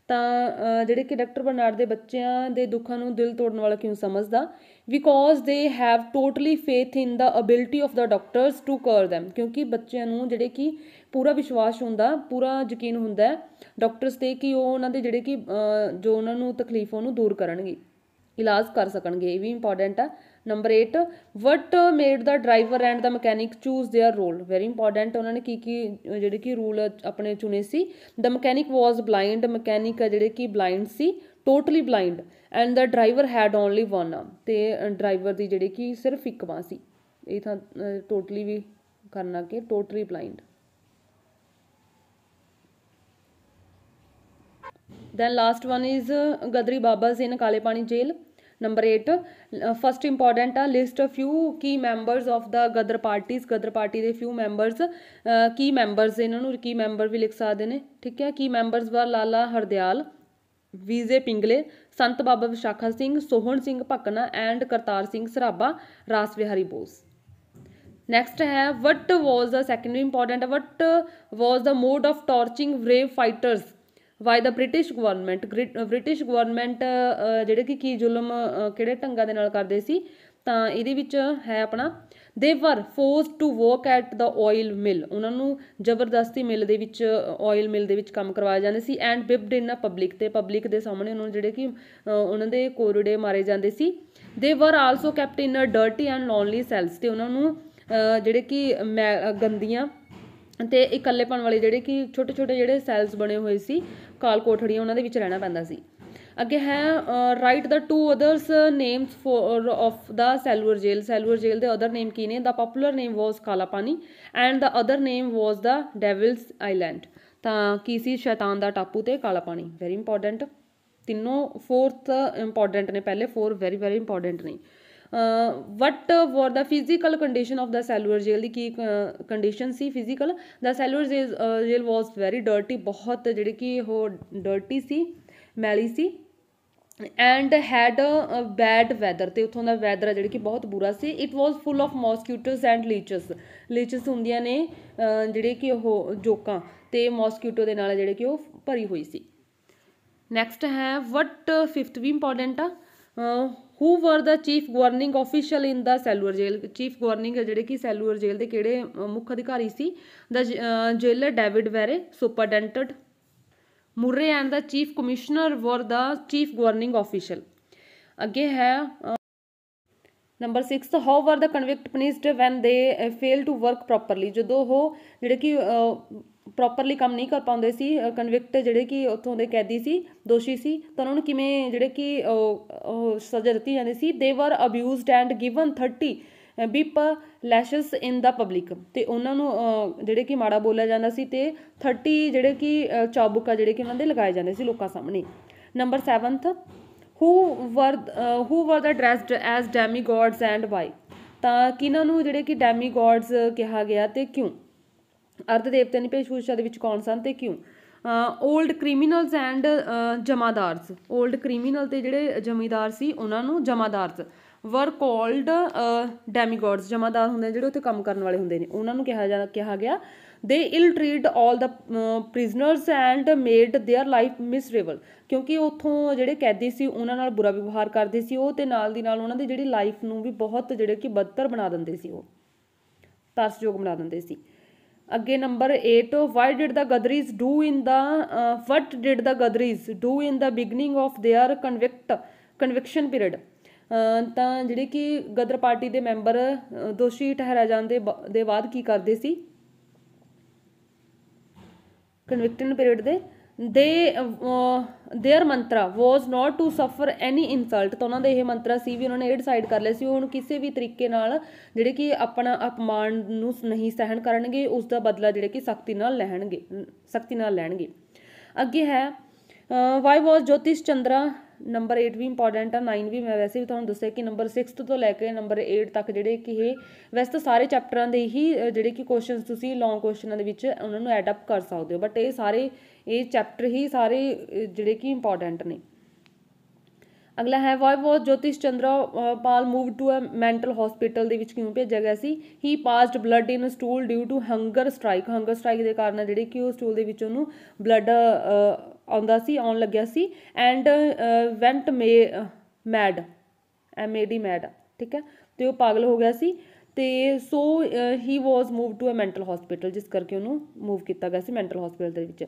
Speaker 1: ਤਾਂ ਜਿਹੜੇ ਕਿ ਡਾਕਟਰ ਬਰਨਾਰਡ ਦੇ ਬੱਚਿਆਂ ਦੇ ਦੁੱਖਾਂ ਨੂੰ ਦਿਲ ਤੋੜਨ ਵਾਲਾ ਕਿਉਂ ਸਮਝਦਾ because they have totally faith in the ability of the doctors to cure them ਕਿਉਂਕਿ ਬੱਚਿਆਂ ਨੂੰ ਜਿਹੜੇ ਕਿ ਪੂਰਾ ਵਿਸ਼ਵਾਸ ਹੁੰਦਾ ਪੂਰਾ ਯਕੀਨ ਹੁੰਦਾ ਡਾਕਟਰਸ ਤੇ ਕਿ ਉਹ ਉਹਨਾਂ ਦੇ ਜਿਹੜੇ ਕਿ ਜੋ ਉਹਨਾਂ ਨੂੰ ਤਕਲੀਫ ਉਹਨੂੰ ਦੂਰ ਕਰਨਗੇ ਇਲਾਜ ਕਰ ਸਕਣਗੇ ਇਹ ਵੀ ਇੰਪੋਰਟੈਂਟ ਆ number 8 what made the driver and the mechanic choose their role very important ਉਹਨਾਂ ਨੇ ਕੀ ਕੀ ਜਿਹੜੇ ਕੀ ਰੂਲ ਆਪਣੇ ਚੁਣੇ ਸੀ the mechanic was blind mechanic ਜਿਹੜੇ ਕੀ ਬਲਾਈਂਡ ਸੀ totally blind and the driver had only one arm ਤੇ ਡਰਾਈਵਰ ਦੀ ਜਿਹੜੇ ਕੀ ਸਿਰਫ ਇੱਕ ਬਾਹ ਸੀ ਇਹ ਤਾਂ ਟੋਟਲੀ ਵੀ ਕਰਨਾ ਕਿ totally blind then last one is Ghadri Baba ਜ਼ੇਨ ਕਾਲੇ ਪਾਣੀ ਜੇਲ੍ਹ ਨੰਬਰ 8 ਫਸਟ ਇੰਪੋਰਟੈਂਟ ਆ list of few key members of the Ghadar parties Ghadar party ਦੇ ਫਿਊ ਮੈਂਬਰਸ ਕੀ ਮੈਂਬਰਸ ਇਹਨਾਂ ਨੂੰ ਕੀ ਮੈਂਬਰ ਵੀ ਲਿਖ ਸਕਦੇ ਨੇ ਠੀਕ ਹੈ ਕੀ ਮੈਂਬਰਸ ਵਾ ਲਾਲਾ Hardial VG Pingle Sant Baba Wisakha Singh Sohan Singh Bhakna and Kartar Singh Sarabha Rash Behari Bose next ਹੈ what was the secondary important what was the mode of torturing brave fighters by the British government British government ਜਿਹੜੇ ਕਿ ਕੀ ਜ਼ੁਲਮ ਕਿਹੜੇ ਢੰਗਾਂ ਦੇ ਨਾਲ ਕਰਦੇ ਸੀ ਤਾਂ ਇਹਦੇ ਵਿੱਚ ਹੈ ਆਪਣਾ they were forced to work at the oil mill ਉਹਨਾਂ ਨੂੰ ਜ਼ਬਰਦਸਤੀ ਮਿਲ ਦੇ ਵਿੱਚ ਆਇਲ ਮਿਲ ਦੇ ਵਿੱਚ ਕੰਮ ਕਰਵਾਇਆ ਜਾਂਦੇ ਸੀ and whipped in a public ਤੇ ਪਬਲਿਕ ਦੇ ਸਾਹਮਣੇ ਉਹਨਾਂ ਨੂੰ ਜਿਹੜੇ ਕਿ ਉਹਨਾਂ ਦੇ ਕੋਰੜੇ ਮਾਰੇ ਜਾਂਦੇ ਸੀ they were also kept in a dirty and lonely cells ਤੇ ਉਹਨਾਂ ਨੂੰ ਜਿਹੜੇ ਕਿ ਗੰਦੀਆਂ ਤੇ ਇਕੱਲੇਪਣ ਵਾਲੇ ਜਿਹੜੇ ਕਿ ਛੋਟੇ ਛੋਟੇ ਜਿਹੜੇ ਸੈਲਸ ਬਣੇ ਹੋਏ ਸੀ ਕਾਲ ਕੋਠੜੀਆਂ ਉਹਨਾਂ ਦੇ ਵਿੱਚ ਰਹਿਣਾ ਪੈਂਦਾ ਸੀ ਅੱਗੇ ਹੈ write the two others names for of the cellular jail cellular jail ਦੇ ਅਦਰ ਨੇਮ ਕੀ ਨੇ the popular name was Kala Pani and the other name was the devil's island ਤਾਂ ਕੀ ਸੀ ਸ਼ੈਤਾਨ ਦਾ ਟਾਪੂ ਤੇ ਕਾਲਾ ਪਾਣੀ ਵੈਰੀ ਇੰਪੋਰਟੈਂਟ ਤਿੰਨੋਂ ਫੋਰਥ ਇੰਪੋਰਟੈਂਟ ਨੇ ਪਹਿਲੇ ਫੋਰ ਵੈਰੀ ਵੈਰੀ ਇੰਪੋਰਟੈਂਟ ਨੇ what was the physical condition of the cellular jail ਦੀ ਕੀ ਕੰਡੀਸ਼ਨ ਸੀ physical the cellular jail was very dirty ਬਹੁਤ ਜਿਹੜੀ ਕਿ ਉਹ ਡਰਟੀ ਸੀ ਮੈਲੀ ਸੀ and had a bad weather ਤੇ ਉਥੋਂ ਦਾ ਵੈਦਰ ਹੈ ਜਿਹੜੀ ਕਿ ਬਹੁਤ ਬੁਰਾ ਸੀ it was full of mosquitoes and leeches leeches ਹੁੰਦੀਆਂ ਨੇ ਜਿਹੜੇ ਕਿ ਉਹ ਜੋਕਾਂ ਤੇ ਮੌਸਕੀਟੋ ਦੇ ਨਾਲ ਜਿਹੜੇ ਕਿ ਉਹ ਭਰੀ ਹੋਈ ਸੀ ਨੈਕਸਟ ਹੈ ਵਟ ਫਿਫਥ ਵੀ ਇੰਪੋਰਟੈਂਟ ਆ who were the chief governing official in the cellular jail chief governing ਜਿਹੜੇ ਕਿ ਸੈਲੂਅਰ ਜੇਲ ਦੇ ਕਿਹੜੇ ਮੁੱਖ ਅਧਿਕਾਰੀ ਸੀ the jailer David Barrie superintendent Murray and the chief commissioner were the chief governing official ਅੱਗੇ ਹੈ ਨੰਬਰ 6 ਤਾਂ how were the convict punished when they fail to work properly ਜਦੋਂ ਉਹ ਜਿਹੜੇ ਕਿ ਪ੍ਰੋਪਰਲੀ ਕੰਮ ਨਹੀਂ ਕਰ ਪਾਉਂਦੇ ਸੀ ਕਨਵਿਕਟ ਜਿਹੜੇ ਕਿ ਉੱਥੋਂ ਦੇ ਕੈਦੀ ਸੀ ਦੋਸ਼ੀ ਸੀ ਤਾਂ ਉਹਨਾਂ ਨੂੰ ਕਿਵੇਂ ਜਿਹੜੇ ਕਿ ਸਜ਼ਾ ਦਿੱਤੀ ਜਾਂਦੀ ਸੀ they were abused and given 30 whip lashes in the public ਤੇ ਉਹਨਾਂ ਨੂੰ ਜਿਹੜੇ ਕਿ ਮਾੜਾ ਬੋਲਿਆ ਜਾਂਦਾ ਸੀ ਤੇ 30 ਜਿਹੜੇ ਕਿ ਚਾਬੁਕਾ ਜਿਹੜੇ ਕਿ ਉਹਨਾਂ ਦੇ ਲਗਾਏ ਜਾਂਦੇ ਸੀ ਲੋਕਾਂ ਸਾਹਮਣੇ number 7th who were who were the dressed as demi gods and why ਤਾਂ ਕਿਨਾਂ ਨੂੰ ਜਿਹੜੇ ਕਿ ਡੈਮੀ ਗॉड्स ਕਿਹਾ ਗਿਆ ਤੇ ਕਿਉਂ ਅਰਧ ਦੇਵਤੇ ਨੇ ਭੇਸ਼ਭੂਸ਼ਾ ਦੇ ਵਿੱਚ ਕੌਣ ਸਨ ਤੇ ਕਿਉਂ old criminals and jamadars old criminal ਤੇ ਜਿਹੜੇ ਜ਼ਮੀਦਾਰ ਸੀ ਉਹਨਾਂ ਨੂੰ ਜਮਾਦਾਰਸ ਵਰ ਕਾਲਡ ਡੈਮੀਗੋਡਸ ਜਮਾਦਾਰ ਹੁੰਦੇ ਜਿਹੜੇ ਉੱਥੇ ਕੰਮ ਕਰਨ ਵਾਲੇ ਹੁੰਦੇ ਨੇ ਉਹਨਾਂ ਨੂੰ ਕਿਹਾ ਜਾਂਦਾ ਕਿਹਾ ਗਿਆ they ill treat all the prisoners and made their life miserable ਕਿਉਂਕਿ ਉਥੋਂ ਜਿਹੜੇ ਕੈਦੀ ਸੀ ਉਹਨਾਂ ਨਾਲ ਬੁਰਾ ਵਿਵਹਾਰ ਕਰਦੇ ਸੀ ਉਹ ਤੇ ਨਾਲ ਦੀ ਨਾਲ ਉਹਨਾਂ ਦੀ ਜਿਹੜੀ ਲਾਈਫ ਨੂੰ ਵੀ ਬਹੁਤ ਜਿਹੜੇ ਕਿ ਬਦਤਰ ਬਣਾ ਦਿੰਦੇ ਸੀ ਉਹ ਤਰਸਯੋਗ ਬਣਾ ਦਿੰਦੇ ਸੀ ਅੱਗੇ number 8 why did the Ghadris do in the what did the Ghadris do in the beginning of their convict conviction period ਤਾਂ ਜਿਹੜੇ ਕਿ ਗਦਰ ਪਾਰਟੀ ਦੇ ਮੈਂਬਰ ਦੋਸ਼ੀ ਠਹਿਰਾ ਜਾਂਦੇ ਦੇ ਬਾਅਦ ਕੀ ਕਰਦੇ ਸੀ ਕਨਵਿਕਟਨ ਪੀਰੀਅਡ ਦੇ ਦੇ there Mantra was not to ਸਫਰ ਐਨੀ ਇਨਸਲਟ ਤਾਂ ਉਹਨਾਂ ਦੇ ਇਹ ਮੰਤਰਾ ਸੀ ਵੀ ਉਹਨਾਂ ਨੇ ਇਹ ਡਿਸਾਈਡ ਕਰ ਲਿਆ ਸੀ ਉਹ ਹੁਣ ਕਿਸੇ ਵੀ ਤਰੀਕੇ ਨਾਲ ਜਿਹੜੇ ਕਿ ਆਪਣਾ ਅਪਮਾਨ ਨੂੰ ਨਹੀਂ ਸਹਿਣ ਕਰਨਗੇ ਉਸ ਦਾ ਬਦਲਾ ਜਿਹੜੇ ਕਿ ਸਖਤੀ ਨਾਲ ਲੈਣਗੇ ਸਖਤੀ ਨਾਲ ਲੈਣਗੇ ਅੱਗੇ ਹੈ why was Jyotish Chandra number 8 ਵੀ ਇੰਪੋਰਟੈਂਟ ਆ 9 ਵੀ ਮੈਂ ਵੈਸੇ ਵੀ ਤੁਹਾਨੂੰ ਦੱਸਿਆ ਕਿ ਨੰਬਰ 6 ਤੋਂ ਲੈ ਕੇ ਨੰਬਰ 8 ਤੱਕ ਜਿਹੜੇ ਕਿ ਇਹ ਵੈਸੇ ਤਾਂ ਸਾਰੇ ਚੈਪਟਰਾਂ ਦੇ ਹੀ ਜਿਹੜੇ ਕਿ ਕੁਐਸਚਨਸ ਤੁਸੀਂ ਲੌਂਗ ਕੁਐਸਚਨਾਂ ਦੇ ਵਿੱਚ ਉਹਨਾਂ ਨੂੰ ਐਡ ਅਪ ਕਰ ਸਕਦੇ ਹੋ ਬਟ ਇਹ ਸਾਰੇ ਇਹ ਚੈਪਟਰ ਹੀ ਸਾਰੇ ਜਿਹੜੇ ਕਿ ਇੰਪੋਰਟੈਂਟ ਨੇ ਅਗਲਾ ਹੈ why was Jyotish Chandra Pal move to a mental hospital ਦੇ ਵਿੱਚ ਕਿਉਂ ਭੇਜਿਆ ਗਿਆ ਸੀ he passed blood in stool due to hunger strike hunger strike ਦੇ ਕਾਰਨ ਜਿਹੜੇ ਕਿ ਉਹ ਸਟੂਲ ਦੇ ਵਿੱਚ ਉਹਨੂੰ ਬਲੱਡ ਆਉਂਦਾ ਸੀ ਆਉਣ ਲੱਗਿਆ ਸੀ ਐਂਡ ਵੈਂਟ ਮੇ mad M A D mad ਠੀਕ ਹੈ ਤੇ ਉਹ ਪਾਗਲ ਹੋ ਗਿਆ ਸੀ ਤੇ so he was move to a mental hospital ਜਿਸ ਕਰਕੇ ਉਹਨੂੰ ਮੂਵ ਕੀਤਾ ਗਿਆ ਸੀ ਮੈਂਟਲ ਹਸਪੀਟਲ ਦੇ ਵਿੱਚ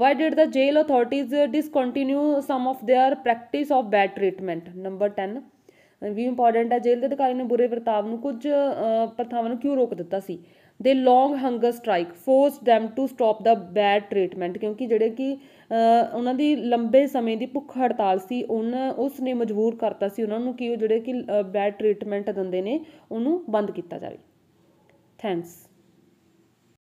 Speaker 1: why did the jail authorities discontinue some of their practice of bad treatment number 10 ਵੀ ਇੰਪੋਰਟੈਂਟ ਹੈ ਜੇਲ੍ਹ ਦੇ ਅਧਿਕਾਰੀ ਨੇ ਬੁਰੇ ਵਰਤਾਵ ਨੂੰ ਕੁਝ ਪ੍ਰਥਾਵਾਂ ਨੂੰ ਕਿਉਂ ਰੋਕ ਦਿੱਤਾ ਸੀ their long hunger strike forced them to stop the bad treatment ਕਿਉਂਕਿ ਜਿਹੜੇ ਕਿ ਉਹਨਾਂ ਦੀ ਲੰਬੇ ਸਮੇਂ ਦੀ ਭੁੱਖ ਹੜਤਾਲ ਸੀ ਉਹਨ ਉਸ ਨੇ ਮਜਬੂਰ ਕਰਤਾ ਸੀ ਉਹਨਾਂ ਨੂੰ ਕਿ ਉਹ ਜਿਹੜੇ ਕਿ ਬੈਡ ਟ੍ਰੀਟਮੈਂਟ ਦਿੰਦੇ ਨੇ ਉਹਨੂੰ ਬੰਦ ਕੀਤਾ ਜਾਵੇ ਥੈਂਕਸ